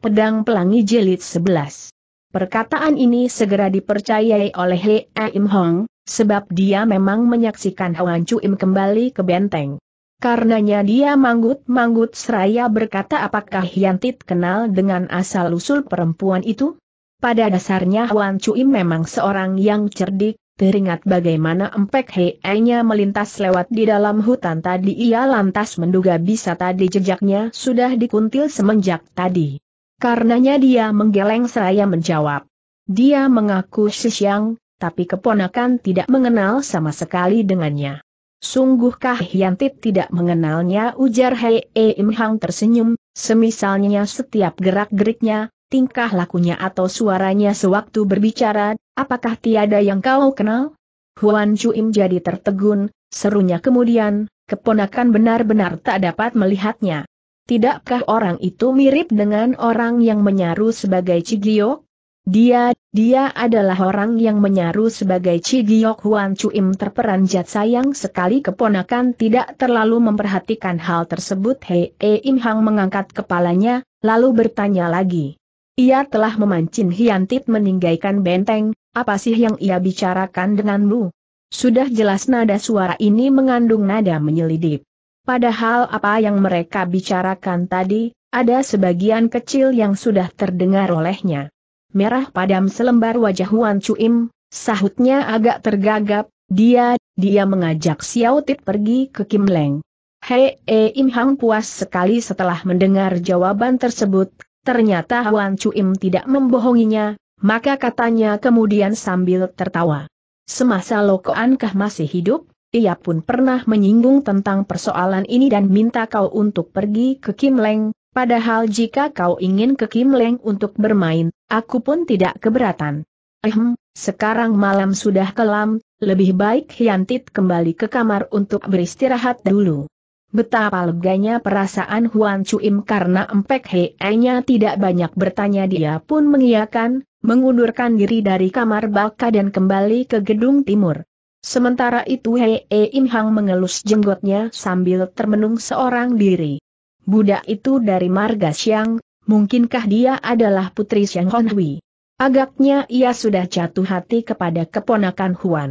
Pedang Pelangi Jelit 11. Perkataan ini segera dipercayai oleh He Im Hong, sebab dia memang menyaksikan Hwan Chu Im kembali ke benteng. Karenanya dia manggut-manggut seraya berkata apakah Yantit kenal dengan asal-usul perempuan itu? Pada dasarnya Hwan Chu Im memang seorang yang cerdik, teringat bagaimana empek he nya melintas lewat di dalam hutan tadi ia lantas menduga bisa tadi jejaknya sudah dikuntil semenjak tadi. Karenanya dia menggeleng seraya menjawab. Dia mengaku Shishang, tapi keponakan tidak mengenal sama sekali dengannya. Sungguhkah Hyantit tidak mengenalnya ujar Hei e Im Hang tersenyum, semisalnya setiap gerak-geriknya, tingkah lakunya atau suaranya sewaktu berbicara, apakah tiada yang kau kenal? Huan Im jadi tertegun, serunya kemudian, keponakan benar-benar tak dapat melihatnya. Tidakkah orang itu mirip dengan orang yang menyaru sebagai Cigiok? Dia, dia adalah orang yang menyaru sebagai Cigiok Huan Cuim terperanjat sayang sekali keponakan tidak terlalu memperhatikan hal tersebut Hei e Im Hang mengangkat kepalanya, lalu bertanya lagi. Ia telah memancing Hiantit meninggalkan benteng, apa sih yang ia bicarakan denganmu? Sudah jelas nada suara ini mengandung nada menyelidip. Padahal apa yang mereka bicarakan tadi, ada sebagian kecil yang sudah terdengar olehnya. Merah padam selembar wajah Huan Cuim, sahutnya agak tergagap, dia, dia mengajak Xiao Tip pergi ke Kim Leng. Hei e Im Hang puas sekali setelah mendengar jawaban tersebut, ternyata Huan Cuim tidak membohonginya, maka katanya kemudian sambil tertawa. Semasa Lokoan kah masih hidup? Ia pun pernah menyinggung tentang persoalan ini dan minta kau untuk pergi ke Kim Leng, padahal jika kau ingin ke Kim Leng untuk bermain, aku pun tidak keberatan. Ehem, sekarang malam sudah kelam, lebih baik Hyantit kembali ke kamar untuk beristirahat dulu. Betapa leganya perasaan Huan Chuim karena empek he nya tidak banyak bertanya dia pun mengiyakan, mengundurkan diri dari kamar baka dan kembali ke gedung timur. Sementara itu Hei e Im Hang mengelus jenggotnya sambil termenung seorang diri. Budak itu dari marga Xiang, mungkinkah dia adalah putri Xiang Honhui? Agaknya ia sudah jatuh hati kepada keponakan Huan.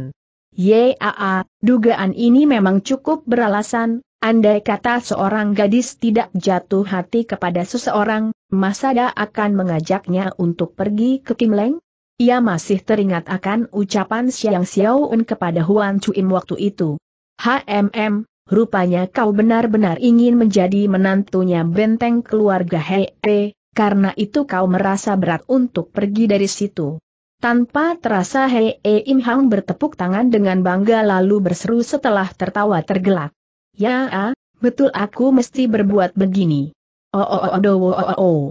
Yaa, dugaan ini memang cukup beralasan, andai kata seorang gadis tidak jatuh hati kepada seseorang, masada akan mengajaknya untuk pergi ke Kim Leng? Ia masih teringat akan ucapan Xiang Xiaoun kepada Huan Chuim waktu itu. HMM, rupanya kau benar-benar ingin menjadi menantunya benteng keluarga Hei, karena itu kau merasa berat untuk pergi dari situ. Tanpa terasa Hei e Im Hang bertepuk tangan dengan bangga lalu berseru setelah tertawa tergelak. Ya, ah, betul aku mesti berbuat begini. Oh oh oh oh oh oh oh.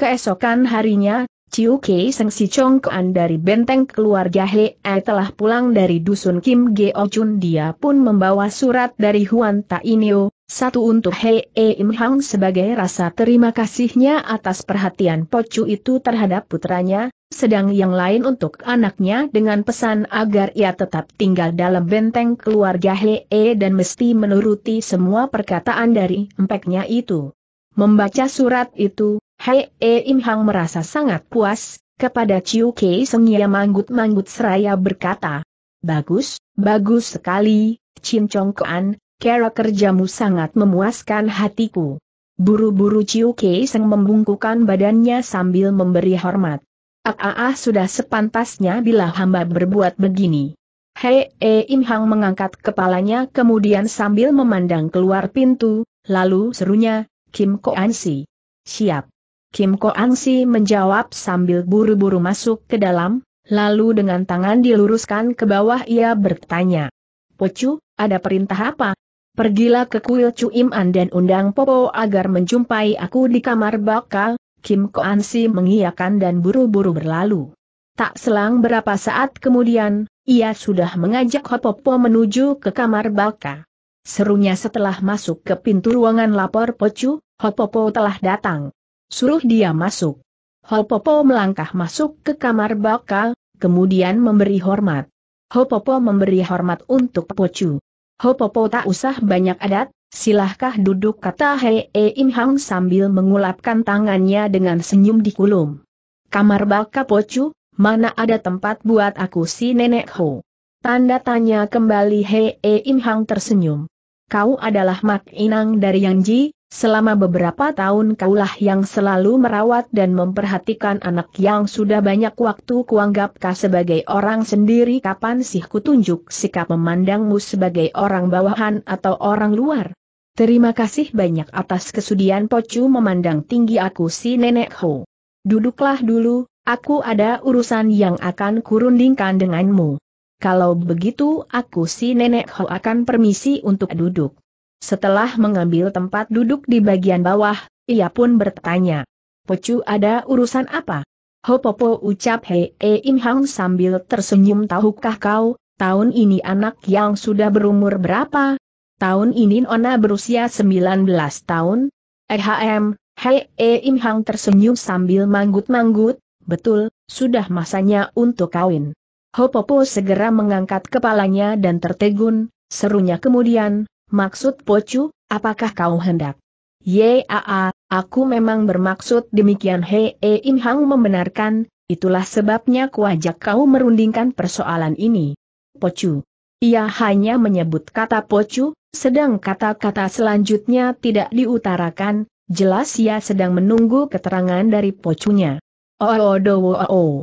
Keesokan harinya, Chiu Kei Seng Si Chong dari benteng keluarga He e telah pulang dari dusun Kim Geo oh Chun dia pun membawa surat dari Huan Ta Inio, satu untuk He E Im Hang sebagai rasa terima kasihnya atas perhatian Pocu itu terhadap putranya, sedang yang lain untuk anaknya dengan pesan agar ia tetap tinggal dalam benteng keluarga He E dan mesti menuruti semua perkataan dari empeknya itu. Membaca surat itu, Hei eh Im Hang merasa sangat puas, kepada Chiu Kei Sengya manggut-manggut seraya berkata, Bagus, bagus sekali, Chin Chong Kuan, cara kerjamu sangat memuaskan hatiku. Buru-buru Chiu Kei Seng membungkukan badannya sambil memberi hormat. Ah, ah, ah sudah sepantasnya bila hamba berbuat begini. Hei E eh Im Hang mengangkat kepalanya kemudian sambil memandang keluar pintu, lalu serunya, Kim Koan Si. Siap. Kim Ko Ansi menjawab sambil buru-buru masuk ke dalam, lalu dengan tangan diluruskan ke bawah ia bertanya. Pocu, ada perintah apa? Pergilah ke kuil An dan undang Popo agar menjumpai aku di kamar bakal, Kim Ko Ansi mengiyakan dan buru-buru berlalu. Tak selang berapa saat kemudian, ia sudah mengajak Hopopo menuju ke kamar Balka. Serunya setelah masuk ke pintu ruangan lapor Pocu, Hopopo telah datang. Suruh dia masuk. Hopopo melangkah masuk ke kamar bakal, kemudian memberi hormat. Hopopo memberi hormat untuk Pocu. Hopopo tak usah banyak adat, silahkah duduk kata Hei e Im sambil mengulapkan tangannya dengan senyum di kulum. Kamar bakal Pocu, mana ada tempat buat aku si nenek Ho? Tanda tanya kembali Hei e Im tersenyum. Kau adalah Mak Inang dari Yangji, Selama beberapa tahun kaulah yang selalu merawat dan memperhatikan anak yang sudah banyak waktu kuanggapkah sebagai orang sendiri kapan sih kutunjuk sikap memandangmu sebagai orang bawahan atau orang luar. Terima kasih banyak atas kesudian Pocu memandang tinggi aku si Nenek Ho. Duduklah dulu, aku ada urusan yang akan kurundingkan denganmu. Kalau begitu aku si Nenek Ho akan permisi untuk duduk. Setelah mengambil tempat duduk di bagian bawah, ia pun bertanya. Pocu ada urusan apa? Hopopo ucap Hei e Im sambil tersenyum tahukah kau, tahun ini anak yang sudah berumur berapa? Tahun ini Nona berusia 19 tahun? Ehm, Hei e Im tersenyum sambil manggut-manggut, betul, sudah masanya untuk kawin. Hopopo segera mengangkat kepalanya dan tertegun, serunya kemudian, Maksud Pocu, apakah kau hendak? Yaa, aku memang bermaksud demikian Hei e, Im Hang membenarkan, itulah sebabnya kuajak kau merundingkan persoalan ini. Pocu. Ia hanya menyebut kata Pocu, sedang kata-kata selanjutnya tidak diutarakan, jelas ia sedang menunggu keterangan dari Pocunya. Oh, oh, oh, oh, oh.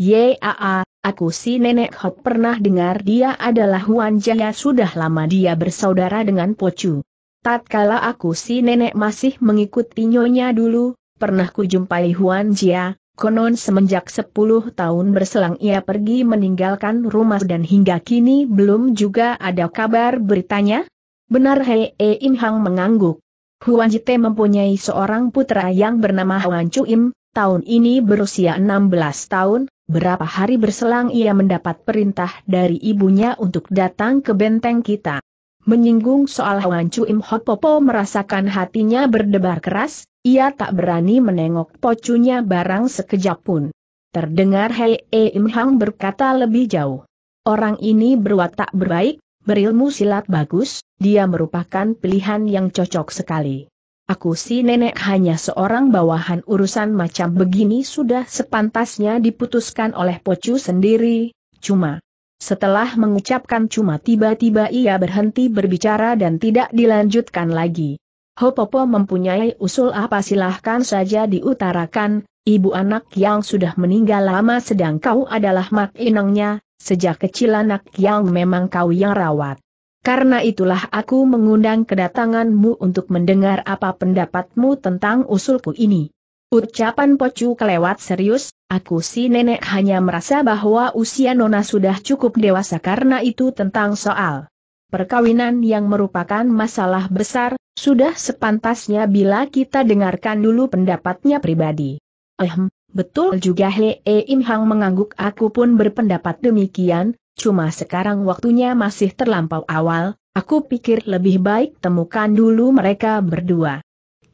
Yaa, aku si nenek Hop pernah dengar dia adalah Huan Jaya sudah lama dia bersaudara dengan Pocu. Tatkala aku si nenek masih mengikuti nyonya dulu, pernah kujumpai Huan Jia, konon semenjak 10 tahun berselang ia pergi meninggalkan rumah dan hingga kini belum juga ada kabar beritanya? Benar Hei e Im Hang mengangguk. Huan Jite mempunyai seorang putra yang bernama Huan Chu Im, tahun ini berusia 16 tahun, Berapa hari berselang ia mendapat perintah dari ibunya untuk datang ke benteng kita. Menyinggung soal Hwan Chu Im Popo merasakan hatinya berdebar keras, ia tak berani menengok pocunya barang sekejap pun. Terdengar Hei E Im Hang berkata lebih jauh. Orang ini berwatak berbaik, berilmu silat bagus, dia merupakan pilihan yang cocok sekali. Aku si nenek hanya seorang bawahan urusan macam begini sudah sepantasnya diputuskan oleh Pocu sendiri, cuma. Setelah mengucapkan cuma tiba-tiba ia berhenti berbicara dan tidak dilanjutkan lagi. Hopopo mempunyai usul apa silahkan saja diutarakan, ibu anak yang sudah meninggal lama sedang kau adalah mak inangnya, sejak kecil anak yang memang kau yang rawat. Karena itulah aku mengundang kedatanganmu untuk mendengar apa pendapatmu tentang usulku ini. Ucapan Pocu kelewat serius, aku si nenek hanya merasa bahwa usia Nona sudah cukup dewasa karena itu tentang soal perkawinan yang merupakan masalah besar, sudah sepantasnya bila kita dengarkan dulu pendapatnya pribadi. Ehem, betul juga Hei Im Hang mengangguk aku pun berpendapat demikian, cuma sekarang waktunya masih terlampau awal, aku pikir lebih baik temukan dulu mereka berdua.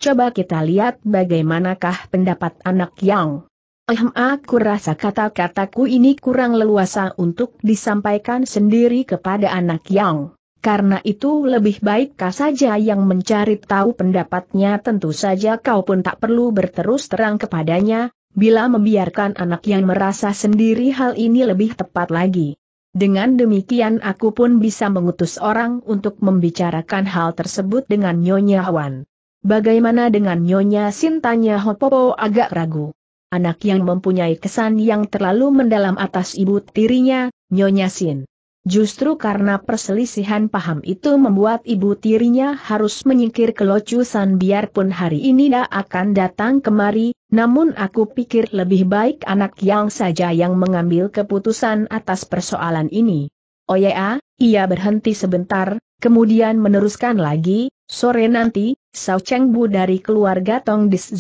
Coba kita lihat bagaimanakah pendapat anak yang. Ehm aku rasa kata-kataku ini kurang leluasa untuk disampaikan sendiri kepada anak yang. Karena itu lebih baik kau saja yang mencari tahu pendapatnya tentu saja kau pun tak perlu berterus terang kepadanya, bila membiarkan anak yang merasa sendiri hal ini lebih tepat lagi. Dengan demikian aku pun bisa mengutus orang untuk membicarakan hal tersebut dengan Nyonya Wan. Bagaimana dengan Nyonya Sintanya Hopopo agak ragu. Anak yang mempunyai kesan yang terlalu mendalam atas ibu tirinya, Nyonya Sin. Justru karena perselisihan paham itu membuat ibu tirinya harus menyingkir ke locusan biarpun hari ini dia akan datang kemari, namun aku pikir lebih baik anak yang saja yang mengambil keputusan atas persoalan ini. Oh ya, ia berhenti sebentar, kemudian meneruskan lagi, sore nanti, Sao Cheng Bu dari keluarga Tong Dis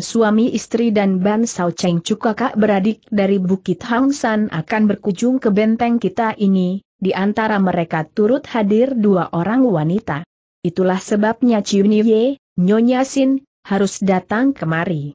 suami istri dan Ban Sao Cheng Cu kakak beradik dari Bukit Hang San akan berkunjung ke benteng kita ini, di antara mereka turut hadir dua orang wanita. Itulah sebabnya Chunye, Nyonya Sin, harus datang kemari.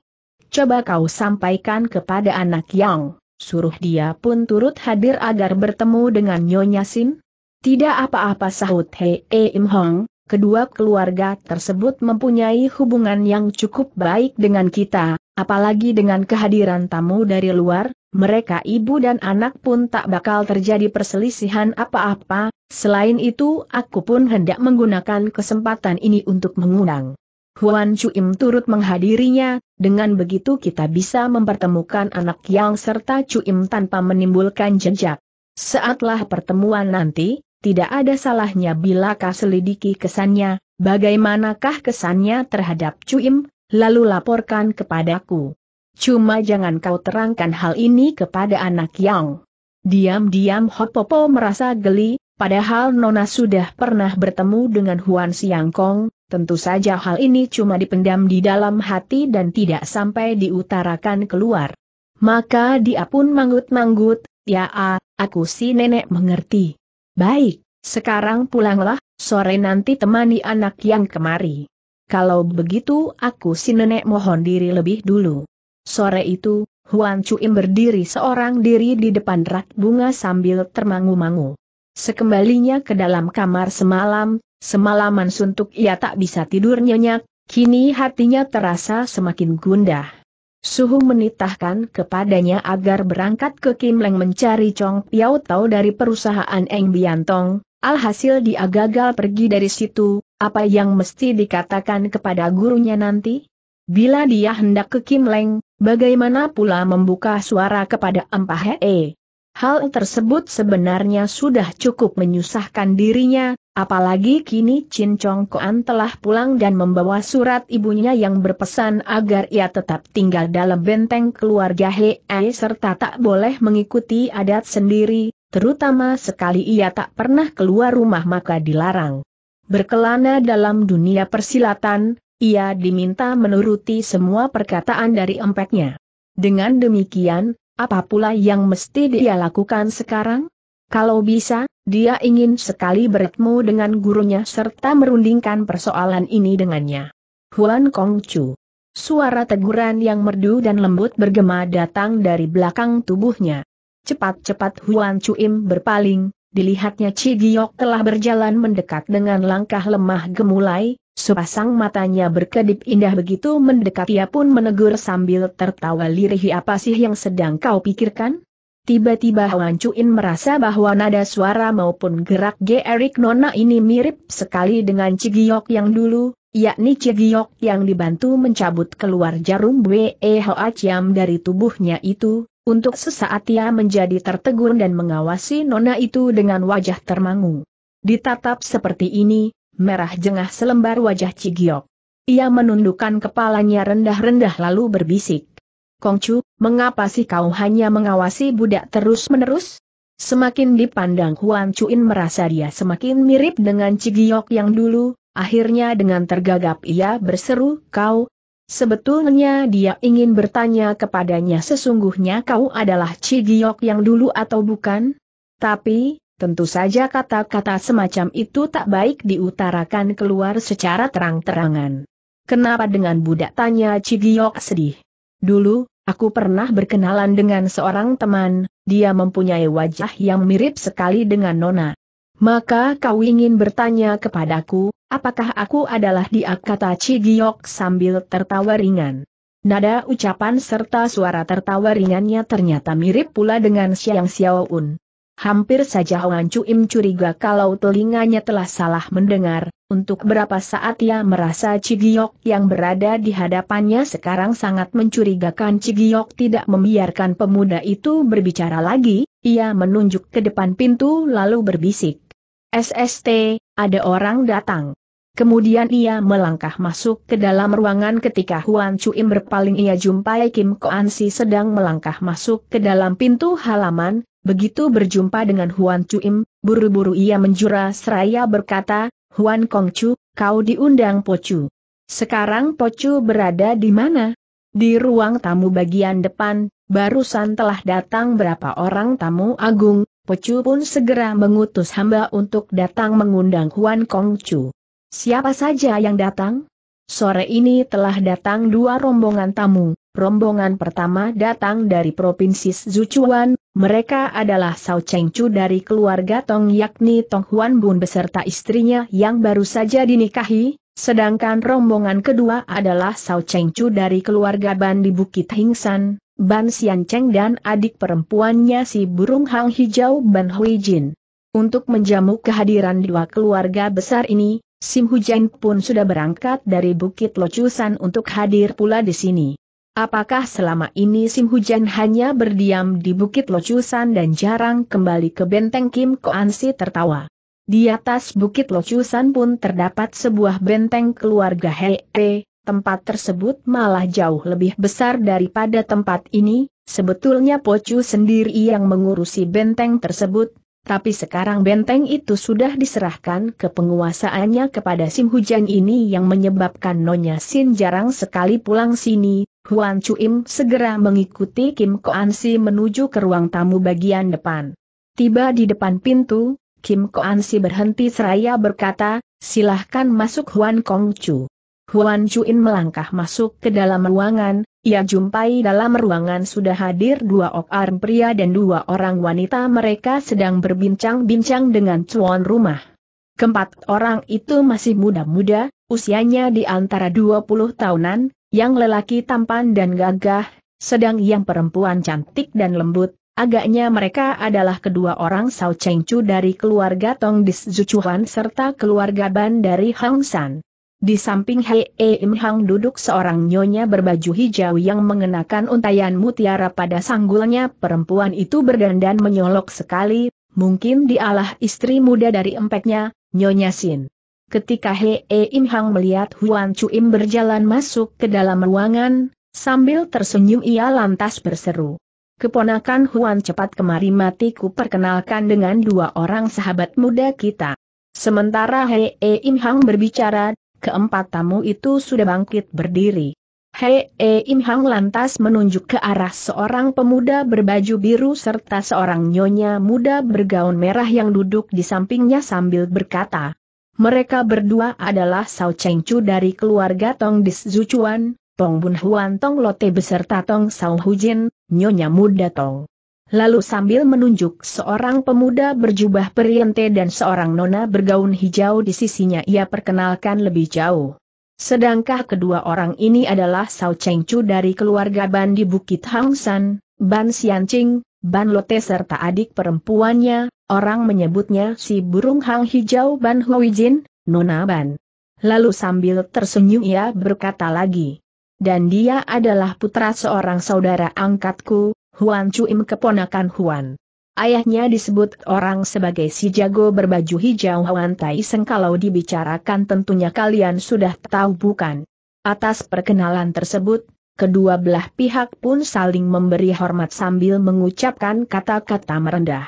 Coba kau sampaikan kepada anak Yang, suruh dia pun turut hadir agar bertemu dengan Nyonya Sin. Tidak apa-apa sahut Hei e Im Hong, kedua keluarga tersebut mempunyai hubungan yang cukup baik dengan kita, apalagi dengan kehadiran tamu dari luar, mereka ibu dan anak pun tak bakal terjadi perselisihan apa-apa, selain itu aku pun hendak menggunakan kesempatan ini untuk mengundang. Huan Chuim turut menghadirinya, dengan begitu kita bisa mempertemukan anak yang serta Chuim tanpa menimbulkan jejak. Saatlah pertemuan nanti, tidak ada salahnya bila kau selidiki kesannya, bagaimanakah kesannya terhadap Cuim, lalu laporkan kepadaku. Cuma jangan kau terangkan hal ini kepada anak Yang. Diam-diam Hopopo merasa geli, padahal Nona sudah pernah bertemu dengan Huan Siangkong, tentu saja hal ini cuma dipendam di dalam hati dan tidak sampai diutarakan keluar. Maka dia pun manggut-manggut, ya ah, aku si nenek mengerti. Baik, sekarang pulanglah, sore nanti temani anak yang kemari. Kalau begitu aku si nenek mohon diri lebih dulu. Sore itu, Huan Chuim berdiri seorang diri di depan rak bunga sambil termangu-mangu. Sekembalinya ke dalam kamar semalam, semalaman suntuk ia tak bisa tidur nyenyak, kini hatinya terasa semakin gundah. Suhu menitahkan kepadanya agar berangkat ke Kim Leng mencari Chong Piao Tau dari perusahaan Eng Biantong, alhasil dia gagal pergi dari situ, apa yang mesti dikatakan kepada gurunya nanti? Bila dia hendak ke Kim Leng, bagaimana pula membuka suara kepada Empah Hee? Hal tersebut sebenarnya sudah cukup menyusahkan dirinya, apalagi kini Chin Chong Koan telah pulang dan membawa surat ibunya yang berpesan agar ia tetap tinggal dalam benteng keluarga Hei serta tak boleh mengikuti adat sendiri, terutama sekali ia tak pernah keluar rumah maka dilarang. Berkelana dalam dunia persilatan, ia diminta menuruti semua perkataan dari empeknya. Dengan demikian, apa pula yang mesti dia lakukan sekarang? Kalau bisa, dia ingin sekali bertemu dengan gurunya serta merundingkan persoalan ini dengannya. Huan Kongcu. Suara teguran yang merdu dan lembut bergema datang dari belakang tubuhnya. Cepat-cepat Huan Cuim berpaling, dilihatnya Cigiok telah berjalan mendekat dengan langkah lemah gemulai, Sepasang matanya berkedip indah begitu mendekat ia pun menegur sambil tertawa lirih apa sih yang sedang kau pikirkan? Tiba-tiba Wan Cuin merasa bahwa nada suara maupun gerak G. Erik Nona ini mirip sekali dengan Cigiok yang dulu, yakni Cigiok yang dibantu mencabut keluar jarum Hoa Hoaciam dari tubuhnya itu, untuk sesaat ia menjadi tertegun dan mengawasi nona itu dengan wajah termangu. Ditatap seperti ini, merah jengah selembar wajah Cigiok. Ia menundukkan kepalanya rendah-rendah lalu berbisik. Kongcu, mengapa sih kau hanya mengawasi budak terus-menerus? Semakin dipandang Huan Chuin merasa dia semakin mirip dengan Cigiok yang dulu, akhirnya dengan tergagap ia berseru, kau, Sebetulnya dia ingin bertanya kepadanya sesungguhnya kau adalah Cigiok yang dulu atau bukan? Tapi, tentu saja kata-kata semacam itu tak baik diutarakan keluar secara terang-terangan. Kenapa dengan budak tanya Cigiok sedih? Dulu, aku pernah berkenalan dengan seorang teman, dia mempunyai wajah yang mirip sekali dengan Nona. Maka kau ingin bertanya kepadaku, apakah aku adalah dia kata Cigiok sambil tertawa ringan. Nada ucapan serta suara tertawa ringannya ternyata mirip pula dengan Xiao Xiaoun. Hampir saja Chu Im curiga kalau telinganya telah salah mendengar, untuk berapa saat ia merasa Cigiok yang berada di hadapannya sekarang sangat mencurigakan Cigiok tidak membiarkan pemuda itu berbicara lagi, ia menunjuk ke depan pintu lalu berbisik. SST, ada orang datang. Kemudian ia melangkah masuk ke dalam ruangan ketika Huan Chuim berpaling ia jumpai Kim Koan Si sedang melangkah masuk ke dalam pintu halaman, begitu berjumpa dengan Huan Chuim, buru-buru ia menjura seraya berkata, Huan Kongcu, kau diundang Pocu. Sekarang Pocu berada di mana? Di ruang tamu bagian depan, barusan telah datang berapa orang tamu agung, Pecu pun segera mengutus hamba untuk datang mengundang Huan Kongcu. Siapa saja yang datang? Sore ini telah datang dua rombongan tamu. Rombongan pertama datang dari Provinsi Zuchuan, mereka adalah Sao Cheng dari keluarga Tong yakni Tong Huan Bun beserta istrinya yang baru saja dinikahi, sedangkan rombongan kedua adalah Sao Cheng dari keluarga Ban di Bukit Hingsan, Ban Cheng dan adik perempuannya si burung hang hijau Ban Hui Jin. Untuk menjamu kehadiran dua keluarga besar ini, Sim Hujan pun sudah berangkat dari Bukit Locusan untuk hadir pula di sini. Apakah selama ini Sim Hujan hanya berdiam di Bukit Locusan dan jarang kembali ke benteng Kim Koansi tertawa? Di atas Bukit Locusan pun terdapat sebuah benteng keluarga Hei tempat tersebut malah jauh lebih besar daripada tempat ini, sebetulnya Pocu sendiri yang mengurusi benteng tersebut, tapi sekarang benteng itu sudah diserahkan ke penguasaannya kepada Sim Hujan ini yang menyebabkan Nonya Sin jarang sekali pulang sini. Huan Chuim segera mengikuti Kim Koan Si menuju ke ruang tamu bagian depan. Tiba di depan pintu, Kim Koan Si berhenti seraya berkata, silahkan masuk Huan Kong Chu. Huan Chuin melangkah masuk ke dalam ruangan, ia jumpai dalam ruangan sudah hadir dua ok pria dan dua orang wanita mereka sedang berbincang-bincang dengan cuan rumah. Keempat orang itu masih muda-muda, usianya di antara 20 tahunan, yang lelaki tampan dan gagah, sedang yang perempuan cantik dan lembut, Agaknya mereka adalah kedua orang Sao Cheng Chu dari keluarga Tong Dis Zuchuan serta keluarga Ban dari Hang San. Di samping Hei Im Hang duduk seorang nyonya berbaju hijau yang mengenakan untayan mutiara pada sanggulnya perempuan itu berdandan menyolok sekali, mungkin dialah istri muda dari empeknya, Nyonya Sin. Ketika Hei Im Hang melihat Huan Chu Im berjalan masuk ke dalam ruangan, sambil tersenyum ia lantas berseru. Keponakan Huan cepat kemari matiku perkenalkan dengan dua orang sahabat muda kita. Sementara Hei Im Hang berbicara, keempat tamu itu sudah bangkit berdiri. Hei e Im Hang lantas menunjuk ke arah seorang pemuda berbaju biru serta seorang nyonya muda bergaun merah yang duduk di sampingnya sambil berkata, mereka berdua adalah Sao Cheng Chu dari keluarga Tong Dis Zuchuan, Tong Bun Huan Tong Lote beserta Tong Sao Hujin, Nyonya Muda Tong. Lalu sambil menunjuk seorang pemuda berjubah periente dan seorang nona bergaun hijau di sisinya ia perkenalkan lebih jauh. Sedangkah kedua orang ini adalah Sao Cheng Chu dari keluarga Ban di Bukit Hang San, Ban Xianqing, Ban Lote serta adik perempuannya, orang menyebutnya si burung hang hijau Ban Jin, Nona Ban. Lalu sambil tersenyum ia berkata lagi. Dan dia adalah putra seorang saudara angkatku, Huan Cuim keponakan Huan. Ayahnya disebut orang sebagai si jago berbaju hijau Huan Tai Seng kalau dibicarakan tentunya kalian sudah tahu bukan. Atas perkenalan tersebut, kedua belah pihak pun saling memberi hormat sambil mengucapkan kata-kata merendah.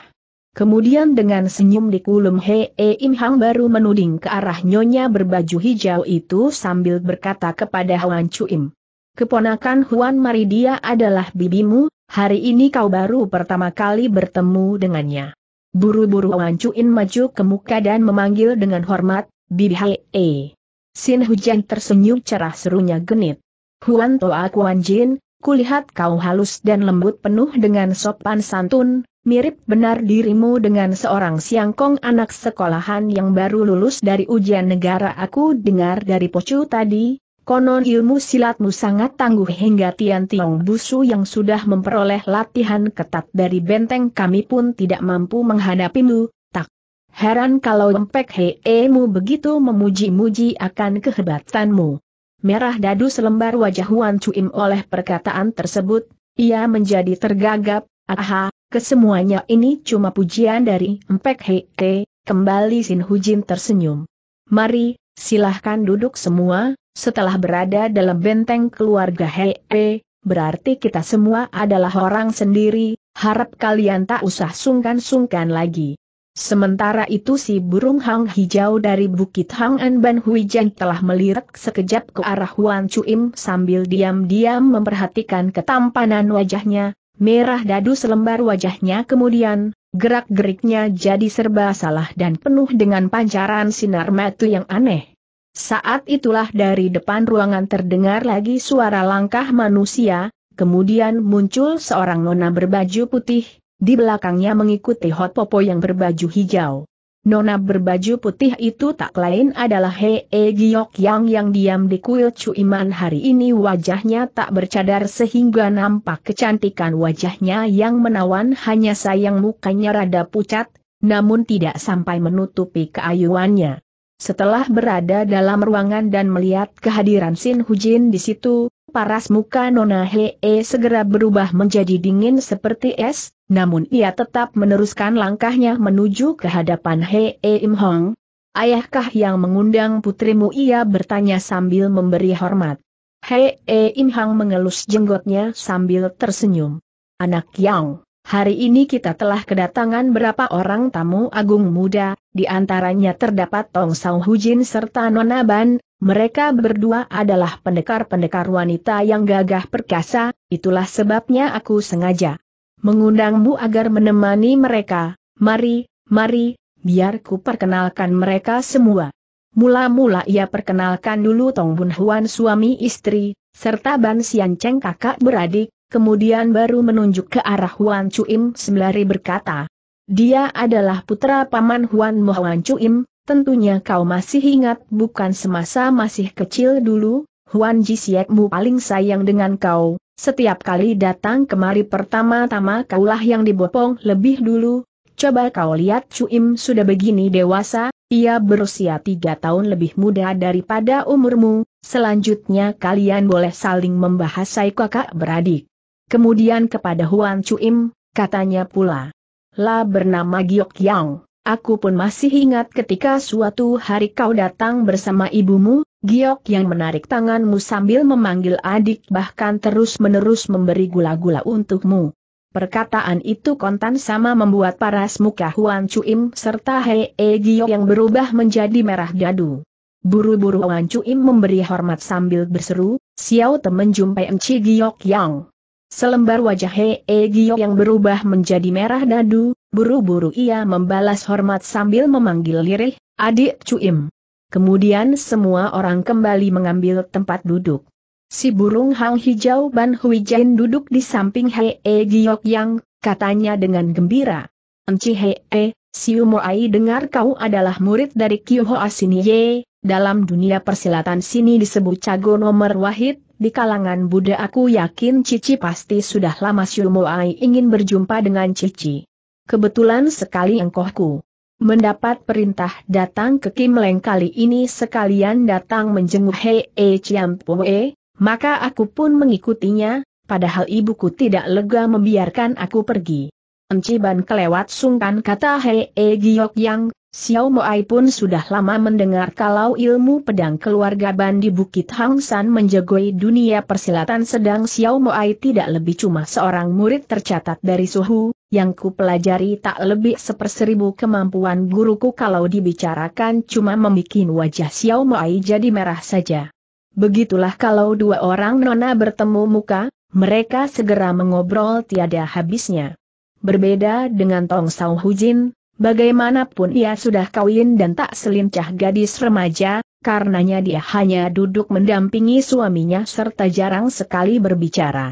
Kemudian dengan senyum di kulum Hee Im Hang baru menuding ke arah nyonya berbaju hijau itu sambil berkata kepada Huan Cuim. Keponakan Huan Maridia adalah bibimu, Hari ini kau baru pertama kali bertemu dengannya. Buru-buru Wancuin maju ke muka dan memanggil dengan hormat, Bibi Hai E. Sin Hujan tersenyum cerah serunya genit. Huan Toa Kuan Jin, kulihat kau halus dan lembut penuh dengan sopan santun, mirip benar dirimu dengan seorang siangkong anak sekolahan yang baru lulus dari ujian negara aku dengar dari Pocu tadi, Konon ilmu silatmu sangat tangguh hingga Tian Tiong Busu yang sudah memperoleh latihan ketat dari benteng kami pun tidak mampu menghadapimu, tak. Heran kalau Empek Hee-mu begitu memuji-muji akan kehebatanmu. Merah dadu selembar wajah Wan Cuim oleh perkataan tersebut, ia menjadi tergagap, aha, kesemuanya ini cuma pujian dari Empek Hee, kembali Sin Hujin tersenyum. Mari, Silahkan duduk semua, setelah berada dalam benteng keluarga Hei, berarti kita semua adalah orang sendiri, harap kalian tak usah sungkan-sungkan lagi. Sementara itu si burung hang hijau dari Bukit Hang An Ban Hui Jen telah melirik sekejap ke arah Huan Chuim sambil diam-diam memperhatikan ketampanan wajahnya, Merah dadu selembar wajahnya kemudian, gerak-geriknya jadi serba salah dan penuh dengan pancaran sinar matu yang aneh. Saat itulah dari depan ruangan terdengar lagi suara langkah manusia, kemudian muncul seorang nona berbaju putih, di belakangnya mengikuti Hot Popo yang berbaju hijau. Nona berbaju putih itu tak lain adalah Hei e Giok Yang yang diam di kuil Cuiman hari ini wajahnya tak bercadar sehingga nampak kecantikan wajahnya yang menawan hanya sayang mukanya rada pucat, namun tidak sampai menutupi keayuannya. Setelah berada dalam ruangan dan melihat kehadiran Sin Hujin di situ, paras muka Nona E segera berubah menjadi dingin seperti es, namun ia tetap meneruskan langkahnya menuju ke hadapan Hei Im Hong. Ayahkah yang mengundang putrimu ia bertanya sambil memberi hormat. Hei Im Hong mengelus jenggotnya sambil tersenyum. Anak Yang, hari ini kita telah kedatangan berapa orang tamu agung muda, di antaranya terdapat Tong Sao Hujin serta Nona Ban, mereka berdua adalah pendekar-pendekar wanita yang gagah perkasa, itulah sebabnya aku sengaja mengundangmu agar menemani mereka. Mari, mari, biar ku perkenalkan mereka semua. Mula-mula ia perkenalkan dulu Tong Bun Huan suami istri, serta Ban Sian Cheng kakak beradik, kemudian baru menunjuk ke arah Huan Chuim sembari berkata, dia adalah putra paman Huan Mo Huan Chuim, tentunya kau masih ingat bukan semasa masih kecil dulu, Huan Ji mu paling sayang dengan kau, setiap kali datang kemari pertama-tama kaulah yang dibopong lebih dulu, coba kau lihat Cuim sudah begini dewasa, ia berusia tiga tahun lebih muda daripada umurmu, selanjutnya kalian boleh saling membahasai kakak beradik. Kemudian kepada Huan Cuim, katanya pula. La bernama Giok Yang, aku pun masih ingat ketika suatu hari kau datang bersama ibumu, Giok yang menarik tanganmu sambil memanggil adik bahkan terus-menerus memberi gula-gula untukmu. Perkataan itu kontan sama membuat paras muka Huan Chuim serta Hei E Giok yang berubah menjadi merah dadu. Buru-buru Huan Chuim memberi hormat sambil berseru, Xiao temen jumpai Enci Giok Yang. Selembar wajah Hei E Giok yang berubah menjadi merah dadu, buru-buru ia membalas hormat sambil memanggil lirih, adik Chuim. Kemudian semua orang kembali mengambil tempat duduk. Si burung hang hijau Ban Hui Jin duduk di samping Hei e Giok Yang, katanya dengan gembira. Enci Hei e, Siu Mo dengar kau adalah murid dari Kyu Hoa Sini dalam dunia persilatan sini disebut cago nomor wahid, di kalangan Buddha aku yakin Cici pasti sudah lama Siu Mo ingin berjumpa dengan Cici. Kebetulan sekali engkohku mendapat perintah datang ke Kim Leng kali ini sekalian datang menjenguk Hei E Chiam Pue, maka aku pun mengikutinya, padahal ibuku tidak lega membiarkan aku pergi. Enciban kelewat sungkan kata Hei E Giok Yang, Xiao Moai pun sudah lama mendengar kalau ilmu pedang keluarga Ban di Bukit Hang San menjagoi dunia persilatan sedang Xiao Moai tidak lebih cuma seorang murid tercatat dari suhu, yang ku pelajari tak lebih seperseribu kemampuan guruku kalau dibicarakan cuma membuat wajah Xiao Mai jadi merah saja. Begitulah kalau dua orang nona bertemu muka, mereka segera mengobrol tiada habisnya. Berbeda dengan Tong Sao Hujin, bagaimanapun ia sudah kawin dan tak selincah gadis remaja, karenanya dia hanya duduk mendampingi suaminya serta jarang sekali berbicara.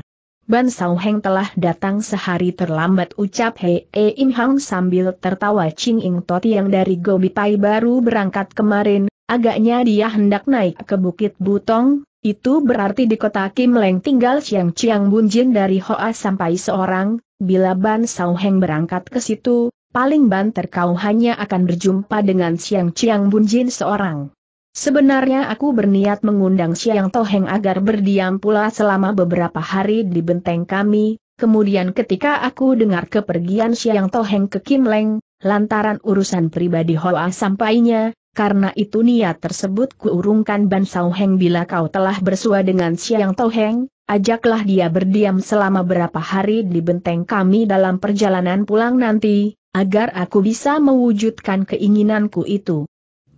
Ban Sao Heng telah datang sehari terlambat ucap Hei e Im Hang sambil tertawa Ching Ing Toti yang dari Gobi Pai baru berangkat kemarin, agaknya dia hendak naik ke Bukit Butong, itu berarti di kota Kim Leng tinggal Chiang Chiang Bunjin dari Hoa sampai seorang, bila Ban Sao Heng berangkat ke situ, paling banter kau hanya akan berjumpa dengan Chiang Chiang Bunjin seorang. Sebenarnya aku berniat mengundang Siang Toheng agar berdiam pula selama beberapa hari di benteng kami, kemudian ketika aku dengar kepergian Siang Toheng ke Kim Leng, lantaran urusan pribadi Hoa sampainya, karena itu niat tersebut kuurungkan Ban Sao Heng bila kau telah bersua dengan Siang Toheng, ajaklah dia berdiam selama beberapa hari di benteng kami dalam perjalanan pulang nanti, agar aku bisa mewujudkan keinginanku itu.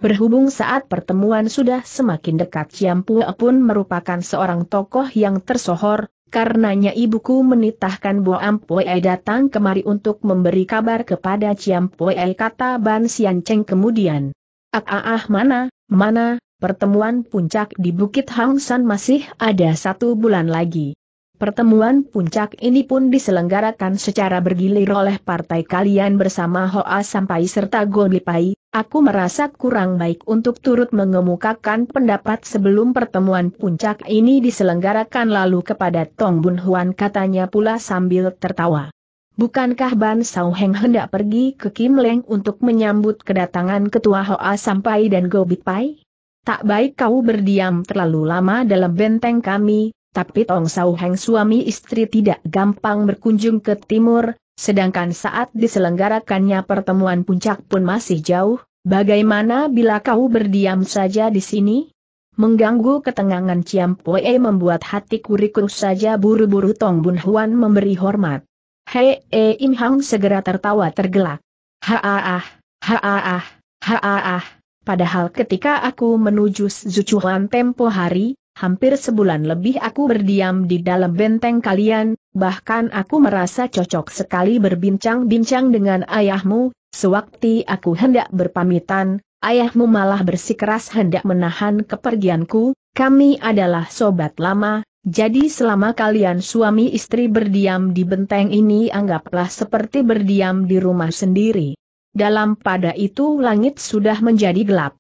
Berhubung saat pertemuan sudah semakin dekat Ciam Pue pun merupakan seorang tokoh yang tersohor, karenanya ibuku menitahkan Bo Ampue datang kemari untuk memberi kabar kepada Ciam Pue kata Ban Sian Cheng kemudian. Ah ah ah mana, mana, pertemuan puncak di Bukit Hang San masih ada satu bulan lagi. Pertemuan puncak ini pun diselenggarakan secara bergilir oleh partai kalian bersama Hoa Sampai serta Gobipai. Aku merasa kurang baik untuk turut mengemukakan pendapat sebelum pertemuan puncak ini diselenggarakan lalu kepada Tong Bun Huan katanya pula sambil tertawa. Bukankah Ban Sao Heng hendak pergi ke Kim Leng untuk menyambut kedatangan ketua Hoa Sampai dan Pai? Tak baik kau berdiam terlalu lama dalam benteng kami, tapi Tong Sau Heng suami istri tidak gampang berkunjung ke timur, sedangkan saat diselenggarakannya pertemuan puncak pun masih jauh, bagaimana bila kau berdiam saja di sini? Mengganggu ketenangan Poe membuat hati kuriku saja buru-buru Tong Bun Huan memberi hormat. Hei E Im Hang segera tertawa tergelak. Haaah, haaah, haaah. Padahal ketika aku menuju Zucuan tempo hari, hampir sebulan lebih aku berdiam di dalam benteng kalian, bahkan aku merasa cocok sekali berbincang-bincang dengan ayahmu, sewaktu aku hendak berpamitan, ayahmu malah bersikeras hendak menahan kepergianku, kami adalah sobat lama, jadi selama kalian suami istri berdiam di benteng ini anggaplah seperti berdiam di rumah sendiri. Dalam pada itu langit sudah menjadi gelap.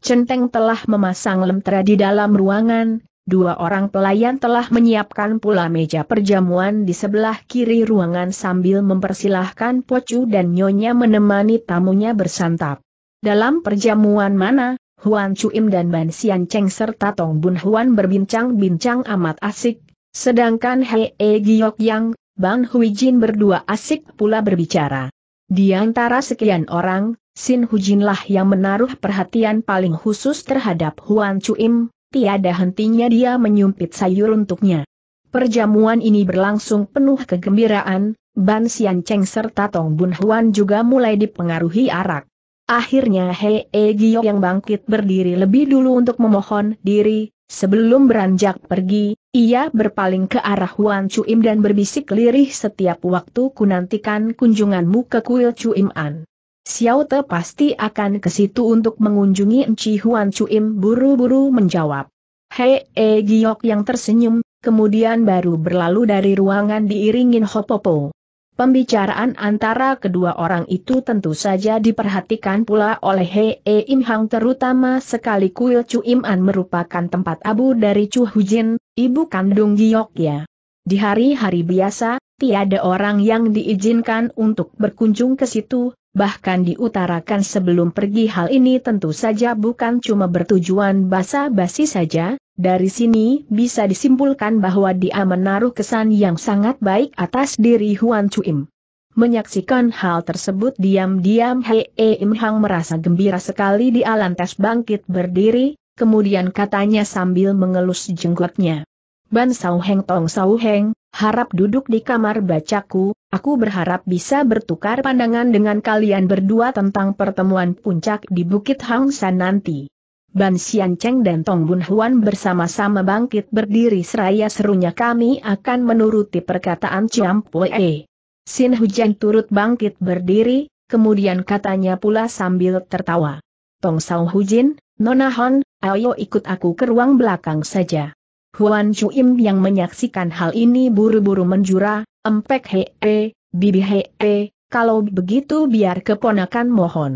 Centeng telah memasang lemtera di dalam ruangan, dua orang pelayan telah menyiapkan pula meja perjamuan di sebelah kiri ruangan sambil mempersilahkan Pocu dan Nyonya menemani tamunya bersantap. Dalam perjamuan mana, Huan Chuim dan Ban Sian Cheng serta Tong Bun Huan berbincang-bincang amat asik, sedangkan Hei e Giok Yang, Bang Hui Jin berdua asik pula berbicara. Di antara sekian orang, Sin Hujinlah yang menaruh perhatian paling khusus terhadap Huan Chuim, tiada hentinya dia menyumpit sayur untuknya. Perjamuan ini berlangsung penuh kegembiraan, Ban Xian Cheng serta Tong Bun Huan juga mulai dipengaruhi arak. Akhirnya Hei e Gio yang bangkit berdiri lebih dulu untuk memohon diri, sebelum beranjak pergi, ia berpaling ke arah Huan Chuim dan berbisik lirih setiap waktu kunantikan kunjunganmu ke kuil Chuim An. Xiao Te pasti akan ke situ untuk mengunjungi Enci Huan Cuim buru-buru menjawab. Hei E Giok yang tersenyum, kemudian baru berlalu dari ruangan diiringin Hopopo. Pembicaraan antara kedua orang itu tentu saja diperhatikan pula oleh Hei E Im Hang terutama sekali kuil Chuim An merupakan tempat abu dari Chu Jin, ibu kandung Giok ya. Di hari-hari biasa, tiada orang yang diizinkan untuk berkunjung ke situ, bahkan diutarakan sebelum pergi hal ini tentu saja bukan cuma bertujuan basa-basi saja, dari sini bisa disimpulkan bahwa dia menaruh kesan yang sangat baik atas diri Huan Chuim. Menyaksikan hal tersebut diam-diam Hei e Im Hang merasa gembira sekali dia lantas bangkit berdiri, kemudian katanya sambil mengelus jenggotnya. Ban Sau Heng Tong Sau Heng, harap duduk di kamar bacaku, aku berharap bisa bertukar pandangan dengan kalian berdua tentang pertemuan puncak di Bukit Hang San nanti. Ban Xian Cheng dan Tong Bun Huan bersama-sama bangkit berdiri seraya serunya kami akan menuruti perkataan Chiam Pue. Sin Hujan turut bangkit berdiri, kemudian katanya pula sambil tertawa. Tong Sao Hujin, Nona Hon, ayo ikut aku ke ruang belakang saja. Huan Chuim yang menyaksikan hal ini buru-buru menjura, empek hee, bibi hee, kalau begitu biar keponakan mohon.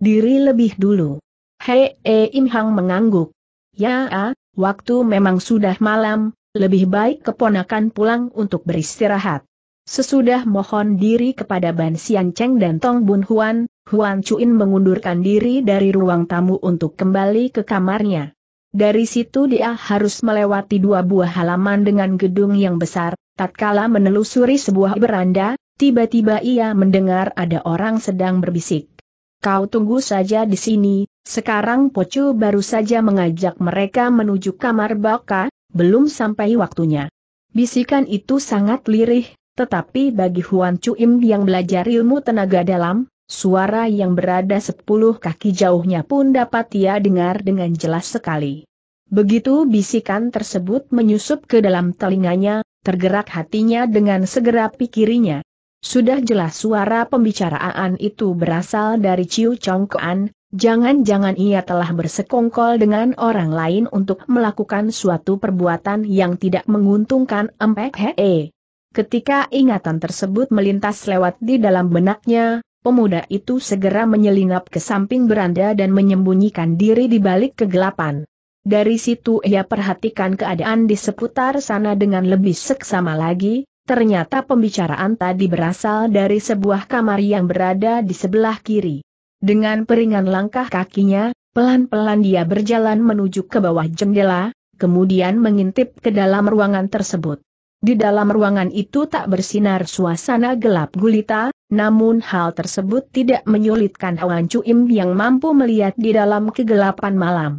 Diri lebih dulu. Hee Im Hang mengangguk. Ya, ah, waktu memang sudah malam, lebih baik keponakan pulang untuk beristirahat. Sesudah mohon diri kepada Ban Sian Cheng dan Tong Bun Huan, Huan Chuin mengundurkan diri dari ruang tamu untuk kembali ke kamarnya. Dari situ dia harus melewati dua buah halaman dengan gedung yang besar, tatkala menelusuri sebuah beranda, tiba-tiba ia mendengar ada orang sedang berbisik. Kau tunggu saja di sini, sekarang Pocu baru saja mengajak mereka menuju kamar Baka, belum sampai waktunya. Bisikan itu sangat lirih, tetapi bagi Huan Chuim yang belajar ilmu tenaga dalam, Suara yang berada sepuluh kaki jauhnya pun dapat ia dengar dengan jelas sekali. Begitu bisikan tersebut menyusup ke dalam telinganya, tergerak hatinya dengan segera pikirinya. Sudah jelas suara pembicaraan itu berasal dari Ciu Chongkoan, jangan-jangan ia telah bersekongkol dengan orang lain untuk melakukan suatu perbuatan yang tidak menguntungkan Empek Hee. Ketika ingatan tersebut melintas lewat di dalam benaknya, pemuda itu segera menyelinap ke samping beranda dan menyembunyikan diri di balik kegelapan. Dari situ ia perhatikan keadaan di seputar sana dengan lebih seksama lagi, ternyata pembicaraan tadi berasal dari sebuah kamar yang berada di sebelah kiri. Dengan peringan langkah kakinya, pelan-pelan dia berjalan menuju ke bawah jendela, kemudian mengintip ke dalam ruangan tersebut. Di dalam ruangan itu tak bersinar suasana gelap gulita, namun hal tersebut tidak menyulitkan Hoan Chuim yang mampu melihat di dalam kegelapan malam.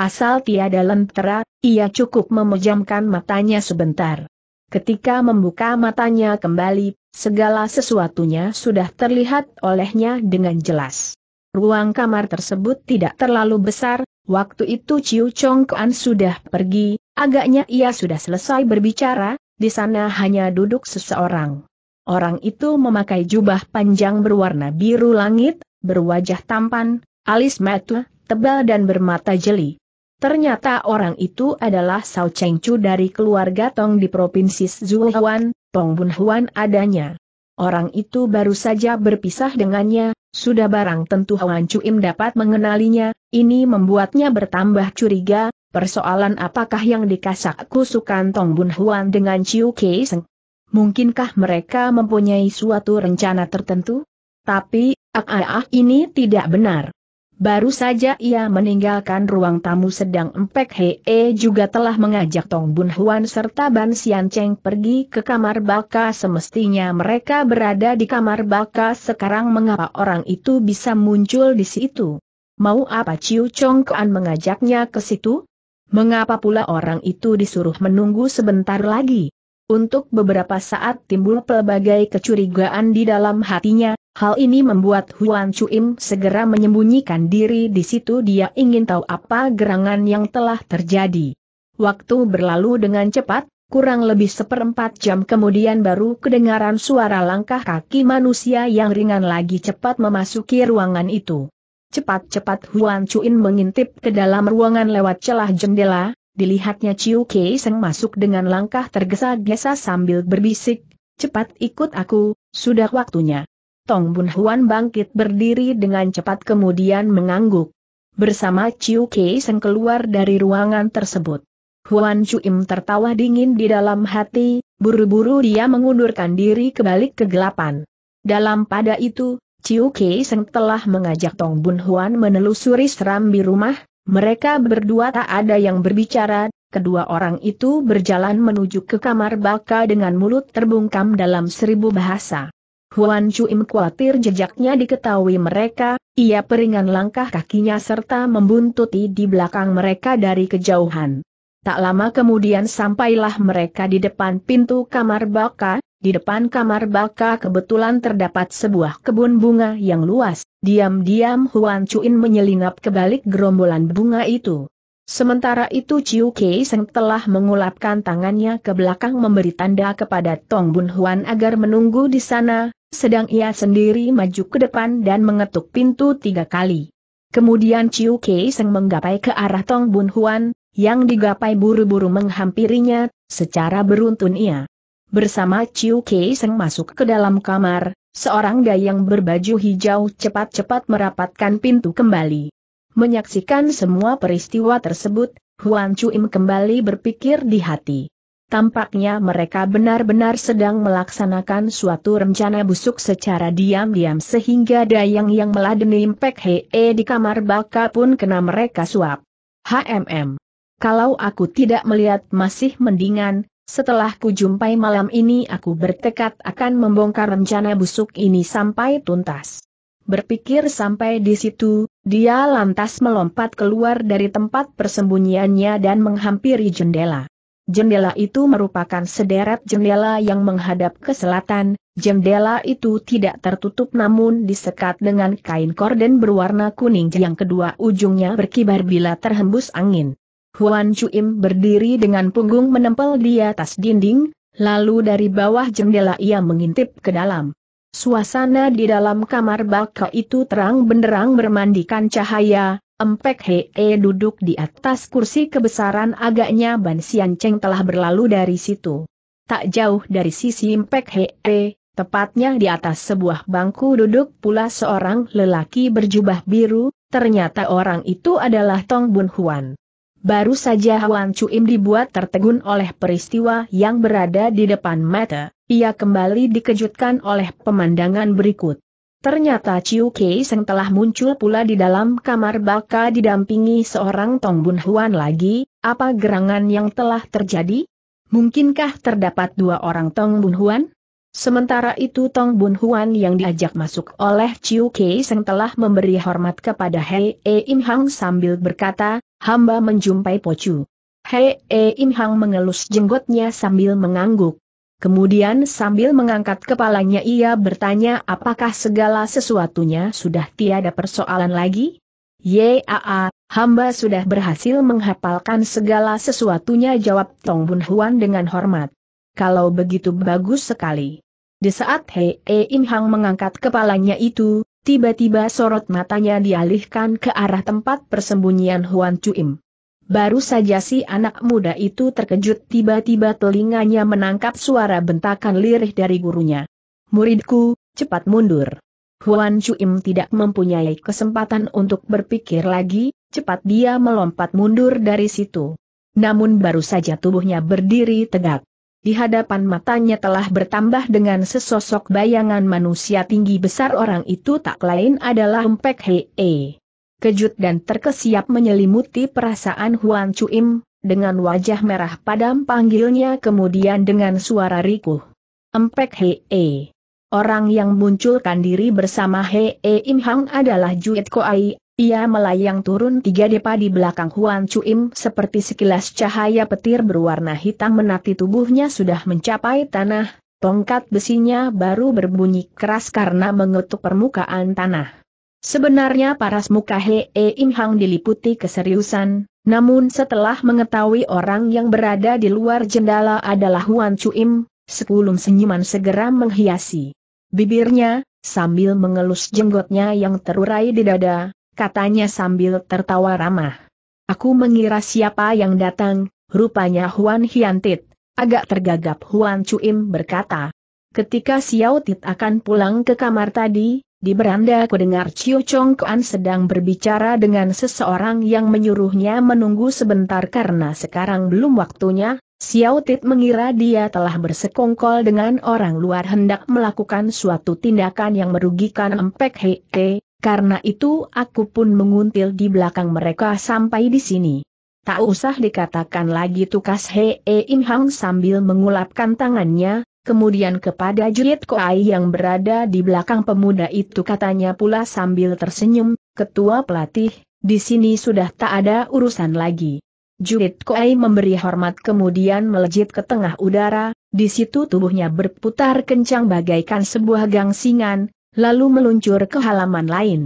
Asal tiada lentera, ia cukup memejamkan matanya sebentar. Ketika membuka matanya kembali, segala sesuatunya sudah terlihat olehnya dengan jelas. Ruang kamar tersebut tidak terlalu besar, waktu itu Chiu Chong Kuan sudah pergi, agaknya ia sudah selesai berbicara, di sana hanya duduk seseorang. Orang itu memakai jubah panjang berwarna biru langit, berwajah tampan, alis mata, tebal dan bermata jeli. Ternyata orang itu adalah Sao Cheng Chu dari keluarga Tong di Provinsi Zhuhuan, Tong Bunhuan adanya. Orang itu baru saja berpisah dengannya, sudah barang tentu Huan Im dapat mengenalinya, ini membuatnya bertambah curiga, persoalan apakah yang dikasak kusukan Tong Bunhuan dengan Chiu Kei Seng. Mungkinkah mereka mempunyai suatu rencana tertentu? Tapi, Ak-ah ah, ah, ini tidak benar. Baru saja ia meninggalkan ruang tamu sedang Empek Hee juga telah mengajak Tong Bun Huan serta Ban Sian Cheng pergi ke kamar baka semestinya mereka berada di kamar baka sekarang mengapa orang itu bisa muncul di situ. Mau apa Ciu Chong Kuan mengajaknya ke situ? Mengapa pula orang itu disuruh menunggu sebentar lagi? Untuk beberapa saat timbul pelbagai kecurigaan di dalam hatinya, hal ini membuat Huan Chuim segera menyembunyikan diri di situ dia ingin tahu apa gerangan yang telah terjadi. Waktu berlalu dengan cepat, kurang lebih seperempat jam kemudian baru kedengaran suara langkah kaki manusia yang ringan lagi cepat memasuki ruangan itu. Cepat-cepat Huan Chuin mengintip ke dalam ruangan lewat celah jendela, dilihatnya Chiu Kei Seng masuk dengan langkah tergesa-gesa sambil berbisik, cepat ikut aku, sudah waktunya. Tong Bun Huan bangkit berdiri dengan cepat kemudian mengangguk. Bersama Chiu Kei Seng keluar dari ruangan tersebut. Huan Chuim tertawa dingin di dalam hati, buru-buru dia mengundurkan diri ke balik kegelapan. Dalam pada itu, Chiu Kei Seng telah mengajak Tong Bun Huan menelusuri serambi rumah, mereka berdua tak ada yang berbicara, kedua orang itu berjalan menuju ke kamar Baka dengan mulut terbungkam dalam seribu bahasa. Huan Chuim khawatir jejaknya diketahui mereka, ia peringan langkah kakinya serta membuntuti di belakang mereka dari kejauhan. Tak lama kemudian sampailah mereka di depan pintu kamar Baka, di depan kamar baka kebetulan terdapat sebuah kebun bunga yang luas, diam-diam Huan Cuin menyelinap ke balik gerombolan bunga itu. Sementara itu Chiu Kei Seng telah mengulapkan tangannya ke belakang memberi tanda kepada Tong Bun Huan agar menunggu di sana, sedang ia sendiri maju ke depan dan mengetuk pintu tiga kali. Kemudian Chiu Kei Seng menggapai ke arah Tong Bun Huan, yang digapai buru-buru menghampirinya, secara beruntun ia Bersama Chiu Kei Seng masuk ke dalam kamar, seorang dayang berbaju hijau cepat-cepat merapatkan pintu kembali. Menyaksikan semua peristiwa tersebut, Huan Chuim kembali berpikir di hati. Tampaknya mereka benar-benar sedang melaksanakan suatu rencana busuk secara diam-diam sehingga dayang yang meladeni Pek -e di kamar baka pun kena mereka suap. HMM. Kalau aku tidak melihat masih mendingan, setelah kujumpai malam ini aku bertekad akan membongkar rencana busuk ini sampai tuntas. Berpikir sampai di situ, dia lantas melompat keluar dari tempat persembunyiannya dan menghampiri jendela. Jendela itu merupakan sederet jendela yang menghadap ke selatan, jendela itu tidak tertutup namun disekat dengan kain korden berwarna kuning yang kedua ujungnya berkibar bila terhembus angin. Huan Chuim berdiri dengan punggung menempel di atas dinding, lalu dari bawah jendela ia mengintip ke dalam. Suasana di dalam kamar baka itu terang benderang bermandikan cahaya, Empek Hee duduk di atas kursi kebesaran agaknya Ban Sian Cheng telah berlalu dari situ. Tak jauh dari sisi Empek Hee, Tepatnya di atas sebuah bangku duduk pula seorang lelaki berjubah biru, ternyata orang itu adalah Tong Bun Huan. Baru saja Huan Chuim dibuat tertegun oleh peristiwa yang berada di depan mata, ia kembali dikejutkan oleh pemandangan berikut. Ternyata Chiu Kei Seng telah muncul pula di dalam kamar baka didampingi seorang Tong Bun Huan lagi, apa gerangan yang telah terjadi? Mungkinkah terdapat dua orang Tong Bun Huan? Sementara itu Tong Bun Huan yang diajak masuk oleh Chiu Kei Seng telah memberi hormat kepada Hei E Im Hang sambil berkata, hamba menjumpai Pocu. Hei e Im Hang mengelus jenggotnya sambil mengangguk. Kemudian sambil mengangkat kepalanya ia bertanya apakah segala sesuatunya sudah tiada persoalan lagi? Yaa, hamba sudah berhasil menghafalkan segala sesuatunya jawab Tong Bun Huan dengan hormat. Kalau begitu bagus sekali. Di saat Hei e Hang mengangkat kepalanya itu, Tiba-tiba sorot matanya dialihkan ke arah tempat persembunyian Huan Chuim. Baru saja si anak muda itu terkejut tiba-tiba telinganya menangkap suara bentakan lirih dari gurunya. Muridku, cepat mundur. Huan Chuim tidak mempunyai kesempatan untuk berpikir lagi, cepat dia melompat mundur dari situ. Namun baru saja tubuhnya berdiri tegak di hadapan matanya telah bertambah dengan sesosok bayangan manusia tinggi besar orang itu tak lain adalah Mpek Hee. Kejut dan terkesiap menyelimuti perasaan Huan Chuim, dengan wajah merah padam panggilnya kemudian dengan suara rikuh. Mpek Hee. Orang yang munculkan diri bersama Hee Im Hang adalah Juit Koai, ia melayang turun tiga depa di belakang Huan Chuim seperti sekilas cahaya petir berwarna hitam menati tubuhnya sudah mencapai tanah, tongkat besinya baru berbunyi keras karena mengetuk permukaan tanah. Sebenarnya paras muka Hee Im Hang diliputi keseriusan, namun setelah mengetahui orang yang berada di luar jendela adalah Huan Im, sebelum senyuman segera menghiasi bibirnya, sambil mengelus jenggotnya yang terurai di dada, katanya sambil tertawa ramah. Aku mengira siapa yang datang, rupanya Huan Hiantit. Agak tergagap Huan Cuim berkata. Ketika Xiao Tit akan pulang ke kamar tadi, di beranda aku dengar Chiu Chong Kuan sedang berbicara dengan seseorang yang menyuruhnya menunggu sebentar karena sekarang belum waktunya, Xiao Tit mengira dia telah bersekongkol dengan orang luar hendak melakukan suatu tindakan yang merugikan Empek Hei, karena itu aku pun menguntil di belakang mereka sampai di sini. Tak usah dikatakan lagi tukas Hee In Hang sambil mengulapkan tangannya, kemudian kepada Juliet Koai yang berada di belakang pemuda itu katanya pula sambil tersenyum, ketua pelatih, di sini sudah tak ada urusan lagi. Juliet Koai memberi hormat kemudian melejit ke tengah udara, di situ tubuhnya berputar kencang bagaikan sebuah gangsingan, lalu meluncur ke halaman lain.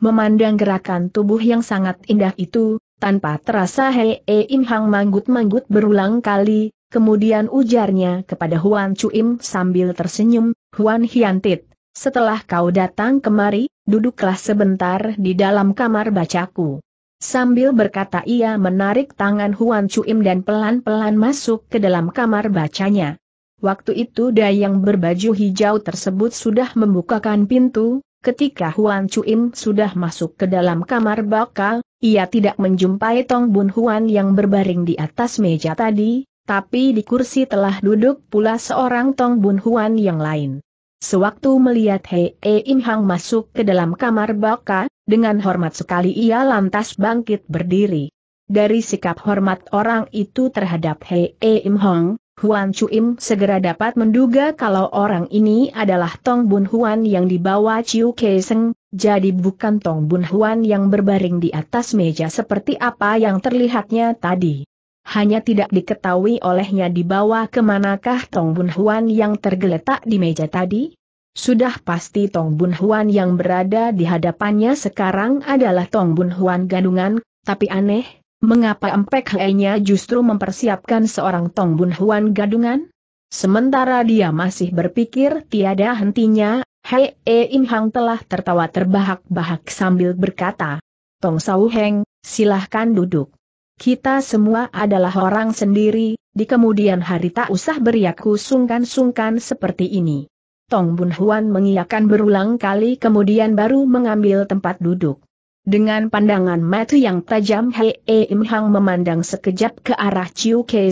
Memandang gerakan tubuh yang sangat indah itu, tanpa terasa Hei e Im Hang manggut-manggut berulang kali, kemudian ujarnya kepada Huan Chuim sambil tersenyum, Huan Hiantit, setelah kau datang kemari, duduklah sebentar di dalam kamar bacaku. Sambil berkata ia menarik tangan Huan Chuim dan pelan-pelan masuk ke dalam kamar bacanya. Waktu itu dayang berbaju hijau tersebut sudah membukakan pintu, ketika Huan Chuim sudah masuk ke dalam kamar bakal, ia tidak menjumpai Tong Bun Huan yang berbaring di atas meja tadi, tapi di kursi telah duduk pula seorang Tong Bun Huan yang lain. Sewaktu melihat Hei e Im Hang masuk ke dalam kamar baka, dengan hormat sekali ia lantas bangkit berdiri. Dari sikap hormat orang itu terhadap Hei e Im Hang, Huan Chuim segera dapat menduga kalau orang ini adalah Tong Bun Huan yang dibawa Chiu Keseng, jadi bukan Tong Bun Huan yang berbaring di atas meja seperti apa yang terlihatnya tadi. Hanya tidak diketahui olehnya dibawa kemanakah Tong Bun Huan yang tergeletak di meja tadi? Sudah pasti Tong Bun Huan yang berada di hadapannya sekarang adalah Tong Bun Huan Gandungan, tapi aneh, Mengapa Empek Hei-nya justru mempersiapkan seorang Tong Bun Huan gadungan? Sementara dia masih berpikir tiada hentinya, Hei E Im Hang telah tertawa terbahak-bahak sambil berkata, Tong Sau Heng, silahkan duduk. Kita semua adalah orang sendiri, di kemudian hari tak usah beriaku sungkan-sungkan seperti ini. Tong Bun Huan mengiakan berulang kali kemudian baru mengambil tempat duduk. Dengan pandangan mata yang tajam Hei e Im Hang memandang sekejap ke arah Chiu Kei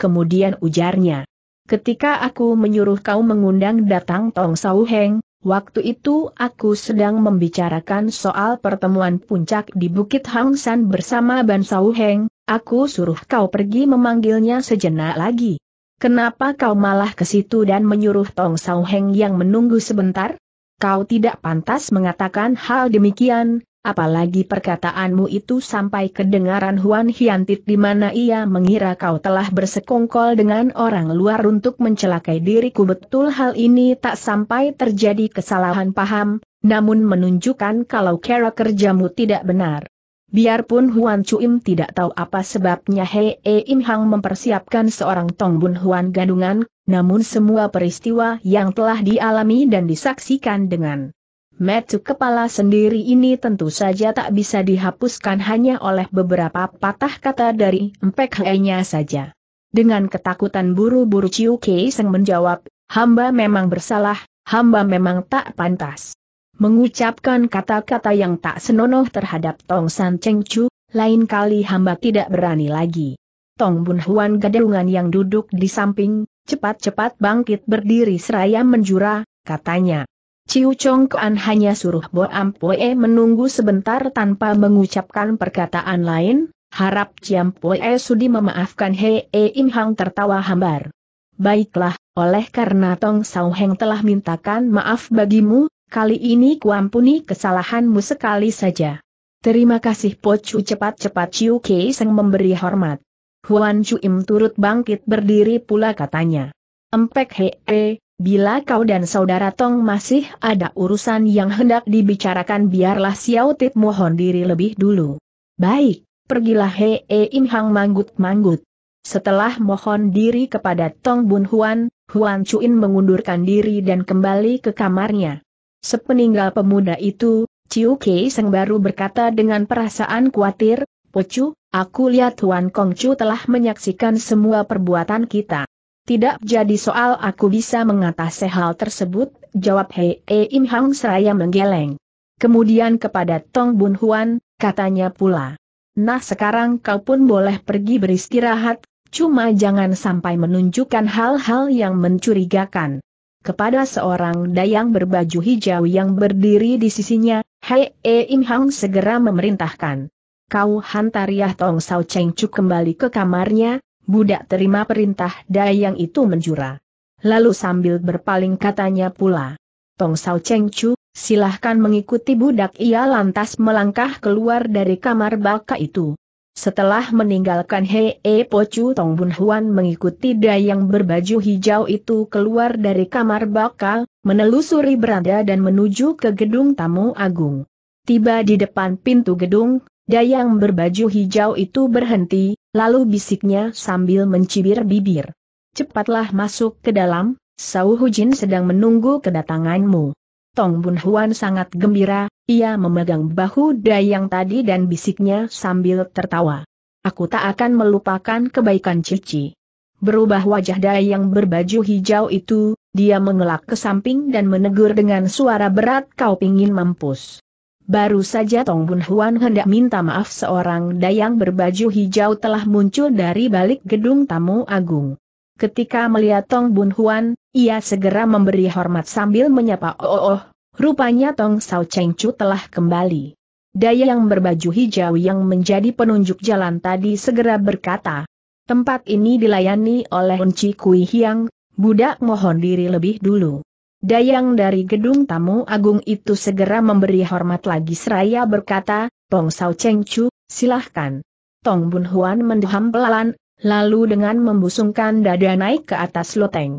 kemudian ujarnya. Ketika aku menyuruh kau mengundang datang Tong Sau Heng, waktu itu aku sedang membicarakan soal pertemuan puncak di Bukit Hang San bersama Ban Sau Heng, aku suruh kau pergi memanggilnya sejenak lagi. Kenapa kau malah ke situ dan menyuruh Tong Sau Heng yang menunggu sebentar? Kau tidak pantas mengatakan hal demikian, apalagi perkataanmu itu sampai kedengaran Huan Hiantit di mana ia mengira kau telah bersekongkol dengan orang luar untuk mencelakai diriku betul hal ini tak sampai terjadi kesalahan paham, namun menunjukkan kalau cara kerjamu tidak benar. Biarpun Huan Chuim tidak tahu apa sebabnya Hei e Im mempersiapkan seorang Tongbun Huan Gadungan, namun semua peristiwa yang telah dialami dan disaksikan dengan Metu kepala sendiri ini tentu saja tak bisa dihapuskan hanya oleh beberapa patah kata dari empek nya saja. Dengan ketakutan buru-buru Ciu Kei Seng menjawab, hamba memang bersalah, hamba memang tak pantas. Mengucapkan kata-kata yang tak senonoh terhadap Tong San Cheng Chu, lain kali hamba tidak berani lagi. Tong Bun Huan Gadungan yang duduk di samping, cepat-cepat bangkit berdiri seraya menjura, katanya. Ciu Chong Kuan hanya suruh Bo Ampoe menunggu sebentar tanpa mengucapkan perkataan lain, harap Ciam Poe sudi memaafkan Hee e Im Hang tertawa hambar. Baiklah, oleh karena Tong Sao Heng telah mintakan maaf bagimu, kali ini kuampuni kesalahanmu sekali saja. Terima kasih Po Chu cepat-cepat Ciu Kei Seng memberi hormat. Huan Chu Im turut bangkit berdiri pula katanya. Empek Hee. -e, Bila kau dan saudara Tong masih ada urusan yang hendak dibicarakan biarlah Xiao Tit mohon diri lebih dulu. Baik, pergilah hee Im Hang manggut-manggut. Setelah mohon diri kepada Tong Bun Huan, Huan Chuin mengundurkan diri dan kembali ke kamarnya. Sepeninggal pemuda itu, Chiu Kei Seng baru berkata dengan perasaan khawatir, Pocu, aku lihat Huan Kong Chu telah menyaksikan semua perbuatan kita. Tidak jadi soal aku bisa mengatasi hal tersebut, jawab Hei e Im Hang seraya menggeleng. Kemudian kepada Tong Bun Huan, katanya pula. Nah sekarang kau pun boleh pergi beristirahat, cuma jangan sampai menunjukkan hal-hal yang mencurigakan. Kepada seorang dayang berbaju hijau yang berdiri di sisinya, Hei e Im Hang segera memerintahkan. Kau hantar ya Tong Sao Cheng Chu kembali ke kamarnya, budak terima perintah Dayang itu menjura. Lalu sambil berpaling katanya pula, Tong Sao Cheng Chu, silahkan mengikuti budak ia lantas melangkah keluar dari kamar baka itu. Setelah meninggalkan hee e Po Chu Tong Bun Huan mengikuti Dayang berbaju hijau itu keluar dari kamar baka, menelusuri beranda dan menuju ke gedung tamu agung. Tiba di depan pintu gedung, Dayang berbaju hijau itu berhenti, Lalu bisiknya sambil mencibir bibir. Cepatlah masuk ke dalam, Sau Hujin sedang menunggu kedatanganmu. Tong Bun Huan sangat gembira, ia memegang bahu Dayang tadi dan bisiknya sambil tertawa. Aku tak akan melupakan kebaikan Cici. Berubah wajah Dayang berbaju hijau itu, dia mengelak ke samping dan menegur dengan suara berat kau pingin mampus. Baru saja Tong Bun Huan hendak minta maaf seorang dayang berbaju hijau telah muncul dari balik gedung tamu agung. Ketika melihat Tong Bun Huan, ia segera memberi hormat sambil menyapa oh oh, oh. rupanya Tong Sao Cheng Chu telah kembali. Dayang berbaju hijau yang menjadi penunjuk jalan tadi segera berkata, Tempat ini dilayani oleh Unci Kui Hiang, budak mohon diri lebih dulu. Dayang dari gedung tamu agung itu segera memberi hormat lagi seraya berkata, Tong Sao Cheng Chu, silahkan. Tong Bun Huan mendeham pelan, lalu dengan membusungkan dada naik ke atas loteng.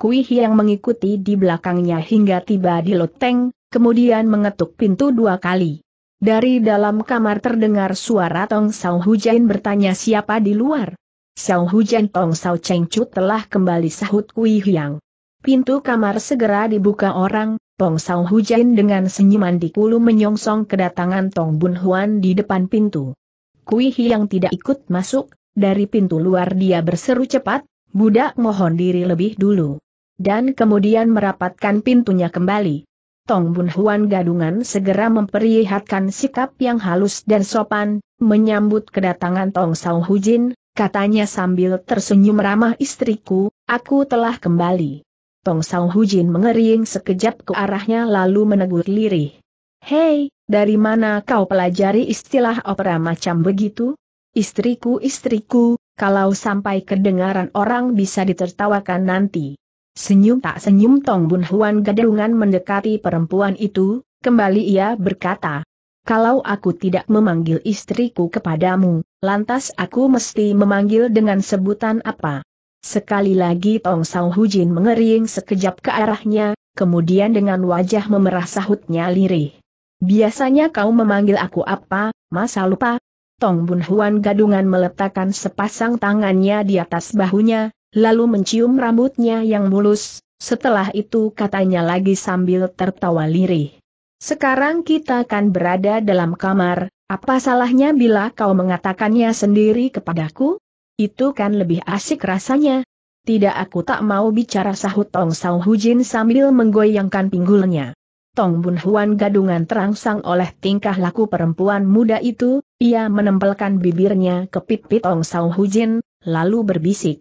Kui yang mengikuti di belakangnya hingga tiba di loteng, kemudian mengetuk pintu dua kali. Dari dalam kamar terdengar suara Tong Sao Hujan bertanya siapa di luar. Sao Hujan Tong Sao Cheng Chu telah kembali sahut Kui Hiang. Pintu kamar segera dibuka orang, Pong Sao Hujain dengan senyuman di kulu menyongsong kedatangan Tong Bun Huan di depan pintu. Kui Hi yang tidak ikut masuk, dari pintu luar dia berseru cepat, budak mohon diri lebih dulu. Dan kemudian merapatkan pintunya kembali. Tong Bun Huan gadungan segera memperlihatkan sikap yang halus dan sopan, menyambut kedatangan Tong Sao Hujin, katanya sambil tersenyum ramah istriku, aku telah kembali. Tong Sang Hujin mengering sekejap ke arahnya lalu menegur lirih. Hei, dari mana kau pelajari istilah opera macam begitu? Istriku istriku, kalau sampai kedengaran orang bisa ditertawakan nanti. Senyum tak senyum Tong Bun Huan gadungan mendekati perempuan itu, kembali ia berkata. Kalau aku tidak memanggil istriku kepadamu, lantas aku mesti memanggil dengan sebutan apa? Sekali lagi Tong Sang Hujin mengering sekejap ke arahnya, kemudian dengan wajah memerah sahutnya lirih. Biasanya kau memanggil aku apa, masa lupa? Tong Bun Huan gadungan meletakkan sepasang tangannya di atas bahunya, lalu mencium rambutnya yang mulus, setelah itu katanya lagi sambil tertawa lirih. Sekarang kita akan berada dalam kamar, apa salahnya bila kau mengatakannya sendiri kepadaku? Itu kan lebih asik rasanya. Tidak aku tak mau bicara sahut Tong Sao Hujin sambil menggoyangkan pinggulnya. Tong Bun Huan gadungan terangsang oleh tingkah laku perempuan muda itu, ia menempelkan bibirnya ke pipi Tong Sao Hujin, lalu berbisik.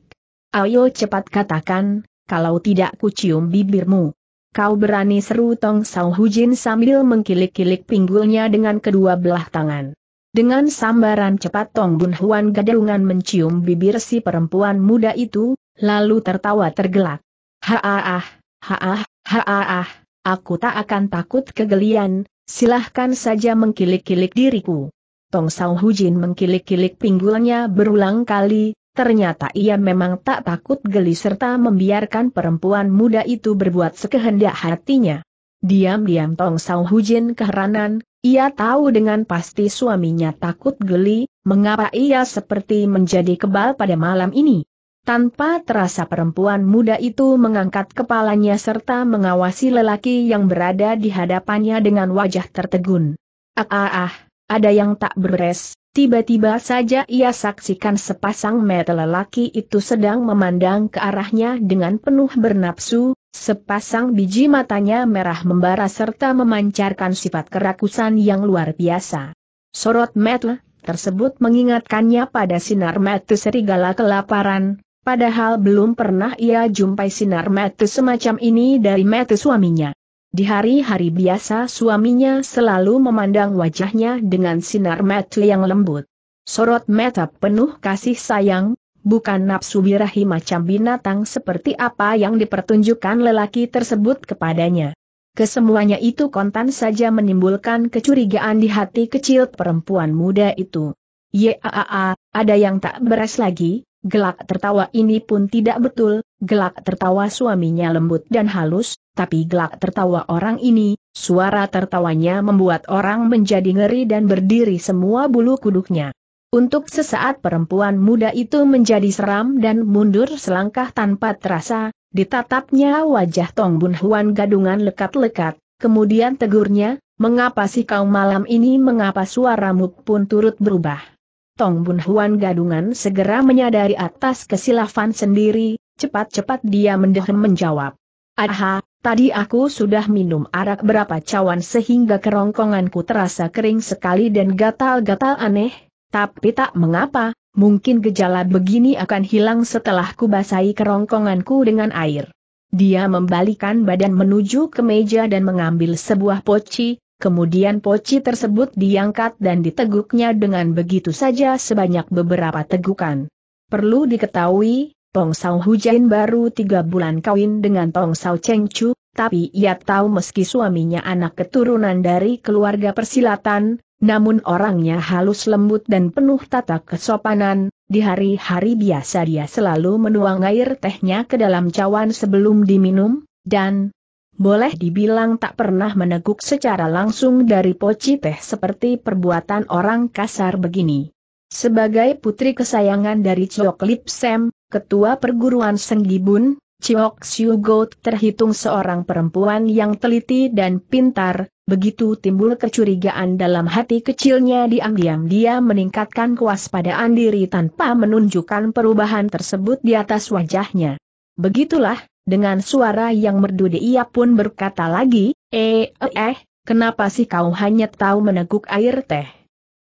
Ayo cepat katakan, kalau tidak kucium bibirmu. Kau berani seru Tong Sao Hujin sambil mengkilik-kilik pinggulnya dengan kedua belah tangan. Dengan sambaran cepat Tong Bun Huan gadungan mencium bibir si perempuan muda itu, lalu tertawa tergelak. Haaah, haaah, haaah, aku tak akan takut kegelian, silahkan saja mengkilik-kilik diriku. Tong Sao Hujin mengkilik-kilik pinggulnya berulang kali, ternyata ia memang tak takut geli serta membiarkan perempuan muda itu berbuat sekehendak hatinya. Diam-diam Tong Sao Hujin keheranan, ia tahu dengan pasti suaminya takut geli, mengapa ia seperti menjadi kebal pada malam ini. Tanpa terasa perempuan muda itu mengangkat kepalanya serta mengawasi lelaki yang berada di hadapannya dengan wajah tertegun. Ah ah ah, ada yang tak beres, tiba-tiba saja ia saksikan sepasang mata lelaki itu sedang memandang ke arahnya dengan penuh bernapsu, Sepasang biji matanya merah membara serta memancarkan sifat kerakusan yang luar biasa. Sorot metle tersebut mengingatkannya pada sinar metu serigala kelaparan, padahal belum pernah ia jumpai sinar metu semacam ini dari metu suaminya. Di hari-hari biasa suaminya selalu memandang wajahnya dengan sinar metu yang lembut. Sorot mata penuh kasih sayang, bukan nafsu birahi macam binatang seperti apa yang dipertunjukkan lelaki tersebut kepadanya. Kesemuanya itu kontan saja menimbulkan kecurigaan di hati kecil perempuan muda itu. Yaa, ada yang tak beres lagi, gelak tertawa ini pun tidak betul, gelak tertawa suaminya lembut dan halus, tapi gelak tertawa orang ini, suara tertawanya membuat orang menjadi ngeri dan berdiri semua bulu kuduknya. Untuk sesaat perempuan muda itu menjadi seram dan mundur selangkah tanpa terasa, ditatapnya wajah Tong Bun Huan gadungan lekat-lekat, kemudian tegurnya, mengapa sih kau malam ini mengapa suaramu pun turut berubah. Tong Bun Huan gadungan segera menyadari atas kesilafan sendiri, cepat-cepat dia mendehem menjawab. Aha, tadi aku sudah minum arak berapa cawan sehingga kerongkonganku terasa kering sekali dan gatal-gatal aneh, tapi tak mengapa, mungkin gejala begini akan hilang setelah kubasahi kerongkonganku dengan air. Dia membalikan badan menuju ke meja dan mengambil sebuah poci, kemudian poci tersebut diangkat dan diteguknya dengan begitu saja sebanyak beberapa tegukan. Perlu diketahui, Tong Sao Hujain baru tiga bulan kawin dengan Tong Sao Cheng Chu, tapi ia tahu meski suaminya anak keturunan dari keluarga persilatan, namun orangnya halus lembut dan penuh tata kesopanan, di hari-hari biasa dia selalu menuang air tehnya ke dalam cawan sebelum diminum, dan boleh dibilang tak pernah meneguk secara langsung dari poci teh seperti perbuatan orang kasar begini. Sebagai putri kesayangan dari Lip Sem, ketua perguruan Senggibun, Chiok Siu terhitung seorang perempuan yang teliti dan pintar, begitu timbul kecurigaan dalam hati kecilnya diam-diam dia meningkatkan kewaspadaan diri tanpa menunjukkan perubahan tersebut di atas wajahnya. Begitulah, dengan suara yang merdu dia pun berkata lagi, eh eh, eh kenapa sih kau hanya tahu meneguk air teh?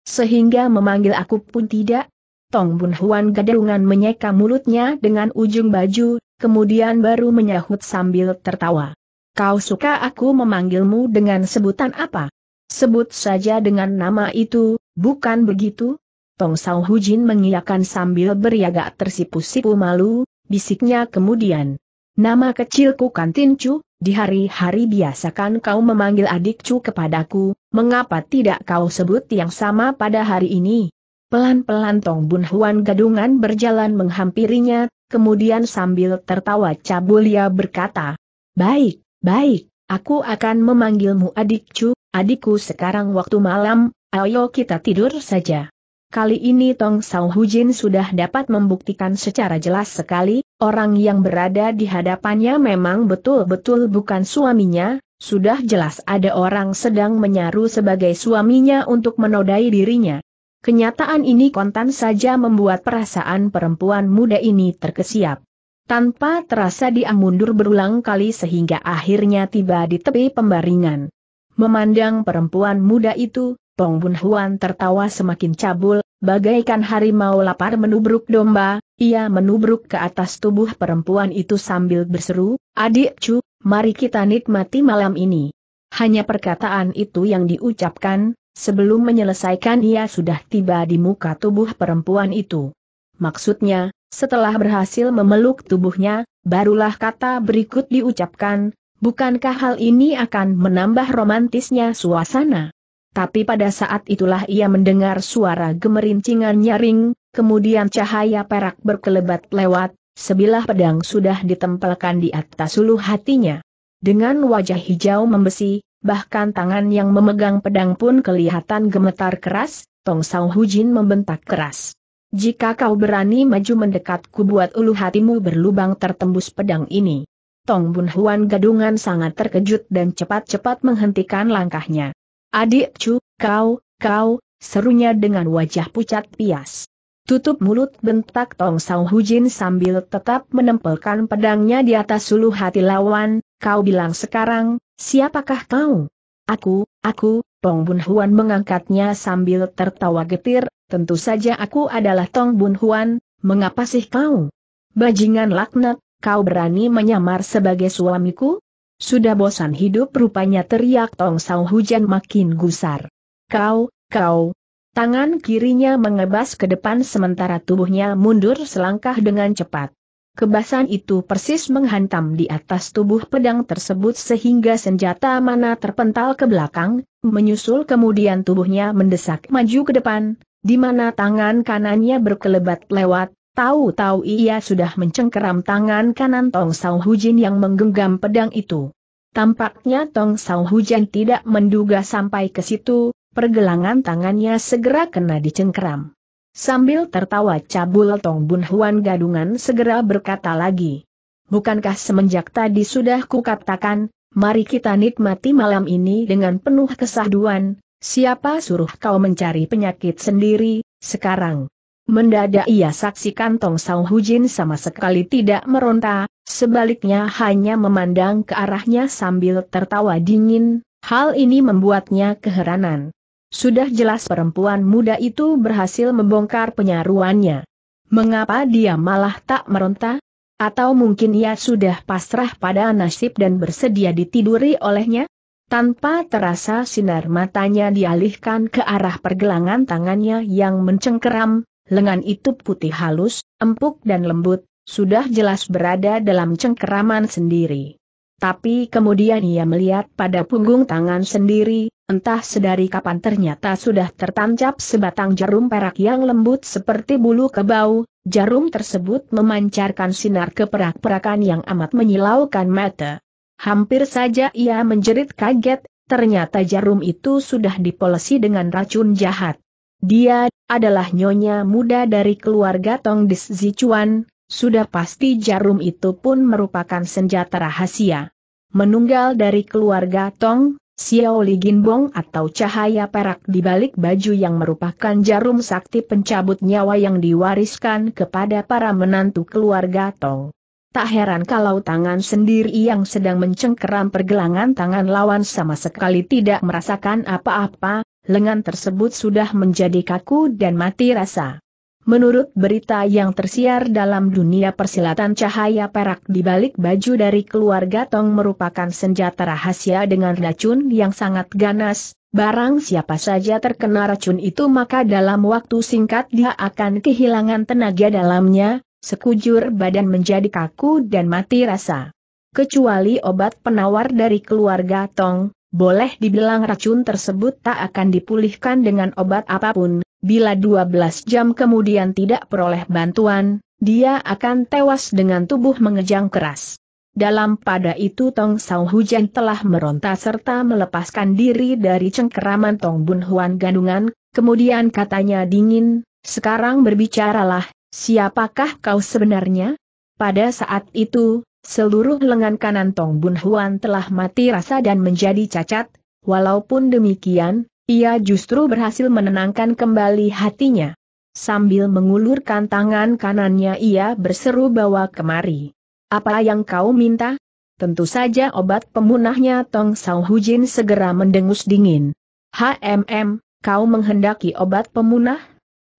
Sehingga memanggil aku pun tidak? Tong Bun Huan gadungan menyeka mulutnya dengan ujung baju, kemudian baru menyahut sambil tertawa. Kau suka aku memanggilmu dengan sebutan apa? Sebut saja dengan nama itu, bukan begitu? Tong Sao Hujin mengiyakan sambil beriagak tersipu-sipu malu, bisiknya kemudian. Nama kecilku Kantin Chu, di hari-hari biasakan kau memanggil adik Chu kepadaku, mengapa tidak kau sebut yang sama pada hari ini? Pelan-pelan Tong Bun Huan gadungan berjalan menghampirinya, kemudian sambil tertawa Cabulia berkata, Baik, baik, aku akan memanggilmu adik cu, adikku sekarang waktu malam, ayo kita tidur saja. Kali ini Tong Sao Hujin sudah dapat membuktikan secara jelas sekali, orang yang berada di hadapannya memang betul-betul bukan suaminya, sudah jelas ada orang sedang menyaru sebagai suaminya untuk menodai dirinya. Kenyataan ini kontan saja membuat perasaan perempuan muda ini terkesiap. Tanpa terasa dia mundur berulang kali sehingga akhirnya tiba di tepi pembaringan. Memandang perempuan muda itu, Pong Bun Huan tertawa semakin cabul, bagaikan harimau lapar menubruk domba, ia menubruk ke atas tubuh perempuan itu sambil berseru, Adik Cu, mari kita nikmati malam ini. Hanya perkataan itu yang diucapkan, Sebelum menyelesaikan ia sudah tiba di muka tubuh perempuan itu. Maksudnya, setelah berhasil memeluk tubuhnya, barulah kata berikut diucapkan, bukankah hal ini akan menambah romantisnya suasana? Tapi pada saat itulah ia mendengar suara gemerincingan nyaring, kemudian cahaya perak berkelebat lewat, sebilah pedang sudah ditempelkan di atas ulu hatinya. Dengan wajah hijau membesi, bahkan tangan yang memegang pedang pun kelihatan gemetar keras, Tong Sao Hujin membentak keras. Jika kau berani maju mendekatku buat ulu hatimu berlubang tertembus pedang ini. Tong Bun Huan gadungan sangat terkejut dan cepat-cepat menghentikan langkahnya. Adik Chu, kau, kau, serunya dengan wajah pucat pias. Tutup mulut bentak Tong Sao Hujin sambil tetap menempelkan pedangnya di atas ulu hati lawan, kau bilang sekarang, Siapakah kau? Aku, aku, Tong Bun Huan mengangkatnya sambil tertawa getir, tentu saja aku adalah Tong Bun Huan, mengapa sih kau? Bajingan laknat, kau berani menyamar sebagai suamiku? Sudah bosan hidup rupanya teriak Tong Sao Hujan makin gusar. Kau, kau, Tangan kirinya mengebas ke depan sementara tubuhnya mundur selangkah dengan cepat. Kebasan itu persis menghantam di atas tubuh pedang tersebut sehingga senjata mana terpental ke belakang, menyusul kemudian tubuhnya mendesak maju ke depan, di mana tangan kanannya berkelebat lewat, tahu-tahu ia sudah mencengkeram tangan kanan Tong Sao Hujin yang menggenggam pedang itu. Tampaknya Tong Sao Hujin tidak menduga sampai ke situ, pergelangan tangannya segera kena dicengkeram. Sambil tertawa cabul Tong Bun Huan gadungan segera berkata lagi. Bukankah semenjak tadi sudah kukatakan, mari kita nikmati malam ini dengan penuh kesahduan, siapa suruh kau mencari penyakit sendiri, sekarang. Mendadak ia saksikan Tong Sao Hujin sama sekali tidak meronta, sebaliknya hanya memandang ke arahnya sambil tertawa dingin, hal ini membuatnya keheranan. Sudah jelas perempuan muda itu berhasil membongkar penyaruannya. Mengapa dia malah tak meronta? Atau mungkin ia sudah pasrah pada nasib dan bersedia ditiduri olehnya? Tanpa terasa sinar matanya dialihkan ke arah pergelangan tangannya yang mencengkeram, lengan itu putih halus, empuk dan lembut, sudah jelas berada dalam cengkeraman sendiri. Tapi kemudian ia melihat pada punggung tangan sendiri, Entah sedari kapan ternyata sudah tertancap sebatang jarum perak yang lembut seperti bulu kebau, jarum tersebut memancarkan sinar keperak-perakan yang amat menyilaukan mata. Hampir saja ia menjerit kaget, ternyata jarum itu sudah dipolesi dengan racun jahat. Dia adalah nyonya muda dari keluarga Tong Dis Zichuan, sudah pasti jarum itu pun merupakan senjata rahasia. Menunggal dari keluarga Tong, Xiao Li Ginbong atau cahaya perak di balik baju yang merupakan jarum sakti pencabut nyawa yang diwariskan kepada para menantu keluarga Tong. Tak heran kalau tangan sendiri yang sedang mencengkeram pergelangan tangan lawan sama sekali tidak merasakan apa-apa, lengan tersebut sudah menjadi kaku dan mati rasa. Menurut berita yang tersiar dalam dunia persilatan cahaya perak di balik baju dari keluarga Tong merupakan senjata rahasia dengan racun yang sangat ganas, barang siapa saja terkena racun itu maka dalam waktu singkat dia akan kehilangan tenaga dalamnya, sekujur badan menjadi kaku dan mati rasa. Kecuali obat penawar dari keluarga Tong, boleh dibilang racun tersebut tak akan dipulihkan dengan obat apapun, Bila 12 jam kemudian tidak peroleh bantuan, dia akan tewas dengan tubuh mengejang keras. Dalam pada itu Tong Sao Hujan telah meronta serta melepaskan diri dari cengkeraman Tong Bun Huan Gandungan, kemudian katanya dingin, sekarang berbicaralah, siapakah kau sebenarnya? Pada saat itu, seluruh lengan kanan Tong Bun Huan telah mati rasa dan menjadi cacat, walaupun demikian, ia justru berhasil menenangkan kembali hatinya. Sambil mengulurkan tangan kanannya ia berseru bawa kemari. Apa yang kau minta? Tentu saja obat pemunahnya Tong Sao Hujin segera mendengus dingin. HMM, kau menghendaki obat pemunah?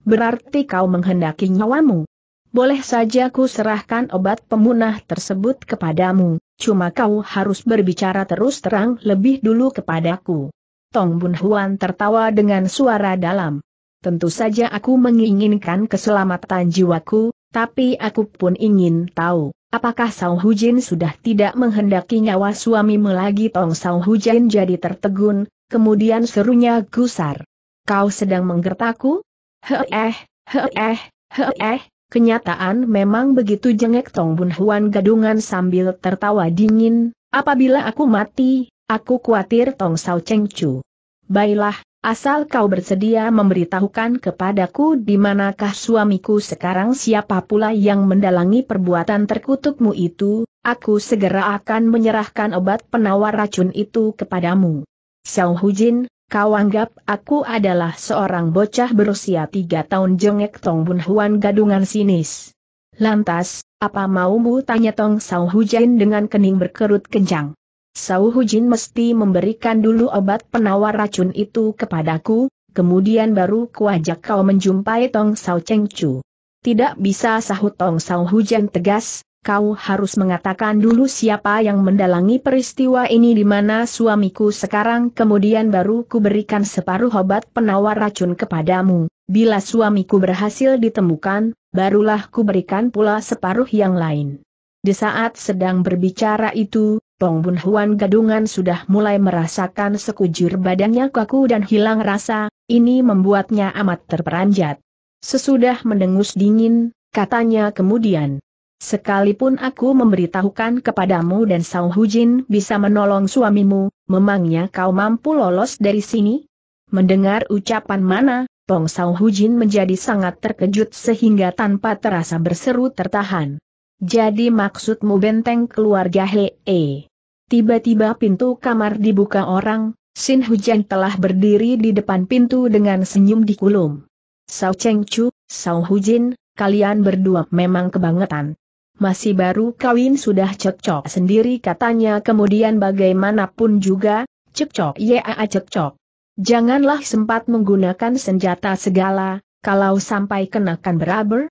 Berarti kau menghendaki nyawamu. Boleh saja ku serahkan obat pemunah tersebut kepadamu, cuma kau harus berbicara terus terang lebih dulu kepadaku. Tong Bun Huan tertawa dengan suara dalam. Tentu saja aku menginginkan keselamatan jiwaku, tapi aku pun ingin tahu, apakah Sao Hujin sudah tidak menghendaki nyawa suamimu lagi Tong Sao Hujin jadi tertegun, kemudian serunya gusar. Kau sedang menggertaku? Heeh, heeh, heeh, kenyataan memang begitu jengek Tong Bun Huan gadungan sambil tertawa dingin, apabila aku mati, Aku khawatir Tong Sao Cheng Chu. Baiklah, asal kau bersedia memberitahukan kepadaku di manakah suamiku sekarang siapa pula yang mendalangi perbuatan terkutukmu itu, aku segera akan menyerahkan obat penawar racun itu kepadamu. Xiao Hujin, kau anggap aku adalah seorang bocah berusia tiga tahun jengek Tong Bun Huan gadungan sinis. Lantas, apa maumu tanya Tong Sao Hujin dengan kening berkerut kencang. Sau Hujin mesti memberikan dulu obat penawar racun itu kepadaku, kemudian baru kuajak kau menjumpai Tong Sau Cheng Chu. Tidak bisa sahut Tong Sauhujin tegas, kau harus mengatakan dulu siapa yang mendalangi peristiwa ini di mana suamiku sekarang kemudian baru kuberikan separuh obat penawar racun kepadamu. Bila suamiku berhasil ditemukan, barulah kuberikan pula separuh yang lain. Di saat sedang berbicara itu, Tong Bun Huan gadungan sudah mulai merasakan sekujur badannya kaku dan hilang rasa, ini membuatnya amat terperanjat. Sesudah mendengus dingin, katanya kemudian. Sekalipun aku memberitahukan kepadamu dan Sang Hujin bisa menolong suamimu, memangnya kau mampu lolos dari sini? Mendengar ucapan mana, Pong Hujin menjadi sangat terkejut sehingga tanpa terasa berseru tertahan. Jadi maksudmu benteng keluarga Hee? Tiba-tiba pintu kamar dibuka orang, Sin Hujan telah berdiri di depan pintu dengan senyum di kulum. Sao Cheng Chu, Sao Hujin, kalian berdua memang kebangetan. Masih baru kawin sudah cekcok sendiri katanya kemudian bagaimanapun juga, cekcok ya cekcok. Janganlah sempat menggunakan senjata segala, kalau sampai kenakan beraber.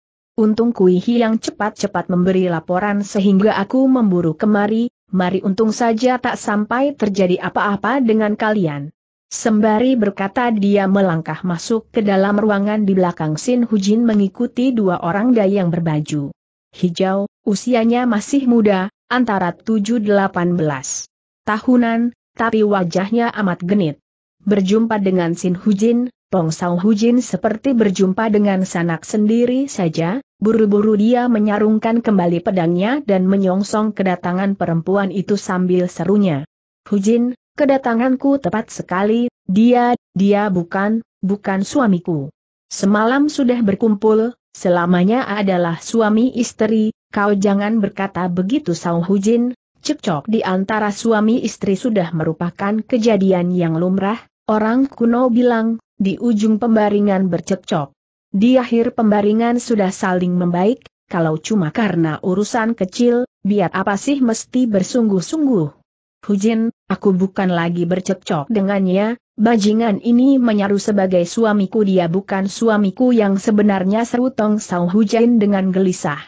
Untung Kui yang cepat-cepat memberi laporan sehingga aku memburu kemari, mari untung saja tak sampai terjadi apa-apa dengan kalian. Sembari berkata dia melangkah masuk ke dalam ruangan di belakang Sin Hujin mengikuti dua orang dai yang berbaju hijau, usianya masih muda, antara 7-18 tahunan, tapi wajahnya amat genit. Berjumpa dengan Sin Hujin, Pong Sao Hujin seperti berjumpa dengan sanak sendiri saja, Buru-buru dia menyarungkan kembali pedangnya dan menyongsong kedatangan perempuan itu sambil serunya. Hujin, kedatanganku tepat sekali, dia, dia bukan, bukan suamiku. Semalam sudah berkumpul, selamanya adalah suami istri, kau jangan berkata begitu Sao Hujin, cekcok di antara suami istri sudah merupakan kejadian yang lumrah, orang kuno bilang, di ujung pembaringan bercekcok. Di akhir pembaringan sudah saling membaik, kalau cuma karena urusan kecil, biar apa sih mesti bersungguh-sungguh. Hujin, aku bukan lagi bercekcok dengannya, bajingan ini menyaru sebagai suamiku dia bukan suamiku yang sebenarnya seru Tong Sao Hujin dengan gelisah.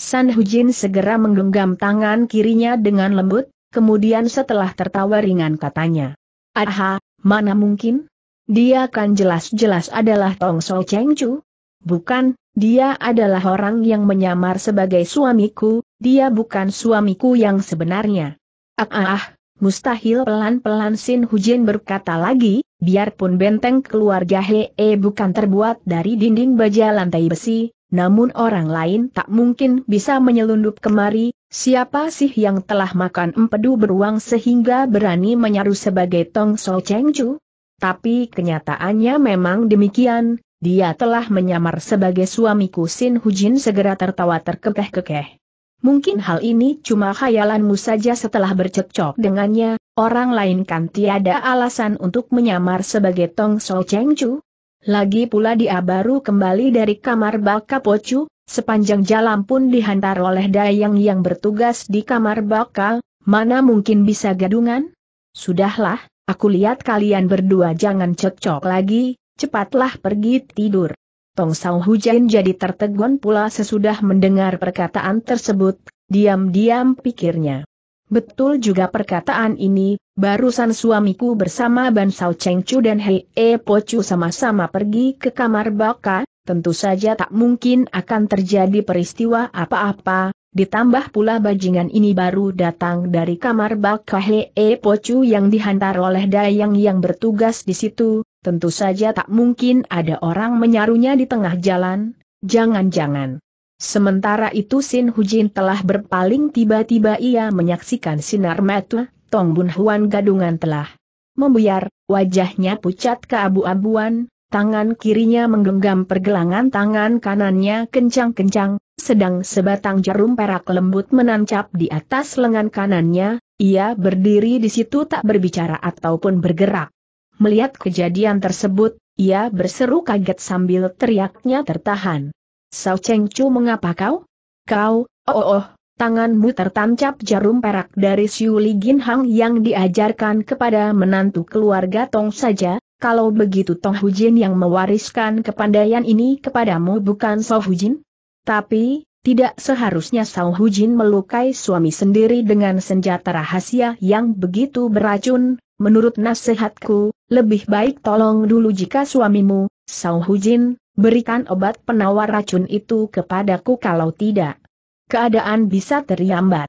San Hujin segera menggenggam tangan kirinya dengan lembut, kemudian setelah tertawa ringan katanya. Aha, mana mungkin? Dia kan jelas-jelas adalah Tong So Cheng Chu. Bukan, dia adalah orang yang menyamar sebagai suamiku, dia bukan suamiku yang sebenarnya. Ah ah ah, mustahil pelan-pelan Sin Hujin berkata lagi, biarpun benteng keluarga Hee bukan terbuat dari dinding baja lantai besi, namun orang lain tak mungkin bisa menyelundup kemari, siapa sih yang telah makan empedu beruang sehingga berani menyaru sebagai Tong So Cheng Chu? Tapi kenyataannya memang demikian, dia telah menyamar sebagai suamiku Sin Hujin segera tertawa terkekeh-kekeh. Mungkin hal ini cuma khayalanmu saja setelah bercekcok dengannya, orang lain kan tiada alasan untuk menyamar sebagai Tong So Cheng Chu. Lagi pula dia baru kembali dari kamar Bal Chu. sepanjang jalan pun dihantar oleh dayang yang bertugas di kamar bakal, mana mungkin bisa gadungan? Sudahlah, Aku lihat kalian berdua jangan cocok lagi, cepatlah pergi tidur. Tong Sao Hujan jadi tertegun pula sesudah mendengar perkataan tersebut, diam-diam pikirnya. Betul juga perkataan ini, barusan suamiku bersama Ban Sao Cheng dan Hei E Po sama-sama pergi ke kamar Baka, tentu saja tak mungkin akan terjadi peristiwa apa-apa, Ditambah pula bajingan ini baru datang dari kamar Bak E Pocu yang dihantar oleh Dayang yang bertugas di situ, tentu saja tak mungkin ada orang menyarunya di tengah jalan, jangan-jangan. Sementara itu Sin Hujin telah berpaling tiba-tiba ia menyaksikan sinar mata, Tong Bun Huan gadungan telah membuyar, wajahnya pucat ke abu abuan tangan kirinya menggenggam pergelangan tangan kanannya kencang-kencang, sedang sebatang jarum perak lembut menancap di atas lengan kanannya, ia berdiri di situ tak berbicara ataupun bergerak. Melihat kejadian tersebut, ia berseru kaget sambil teriaknya tertahan. Sao Cheng Chu mengapa kau? Kau, oh oh, oh tanganmu tertancap jarum perak dari Siu Li Gin Hang yang diajarkan kepada menantu keluarga Tong saja, kalau begitu Tong Hujin yang mewariskan kepandaian ini kepadamu bukan So Hujin? Tapi, tidak seharusnya Sao Hujin melukai suami sendiri dengan senjata rahasia yang begitu beracun, menurut nasihatku, lebih baik tolong dulu jika suamimu, Sao Hujin, berikan obat penawar racun itu kepadaku kalau tidak. Keadaan bisa terlambat.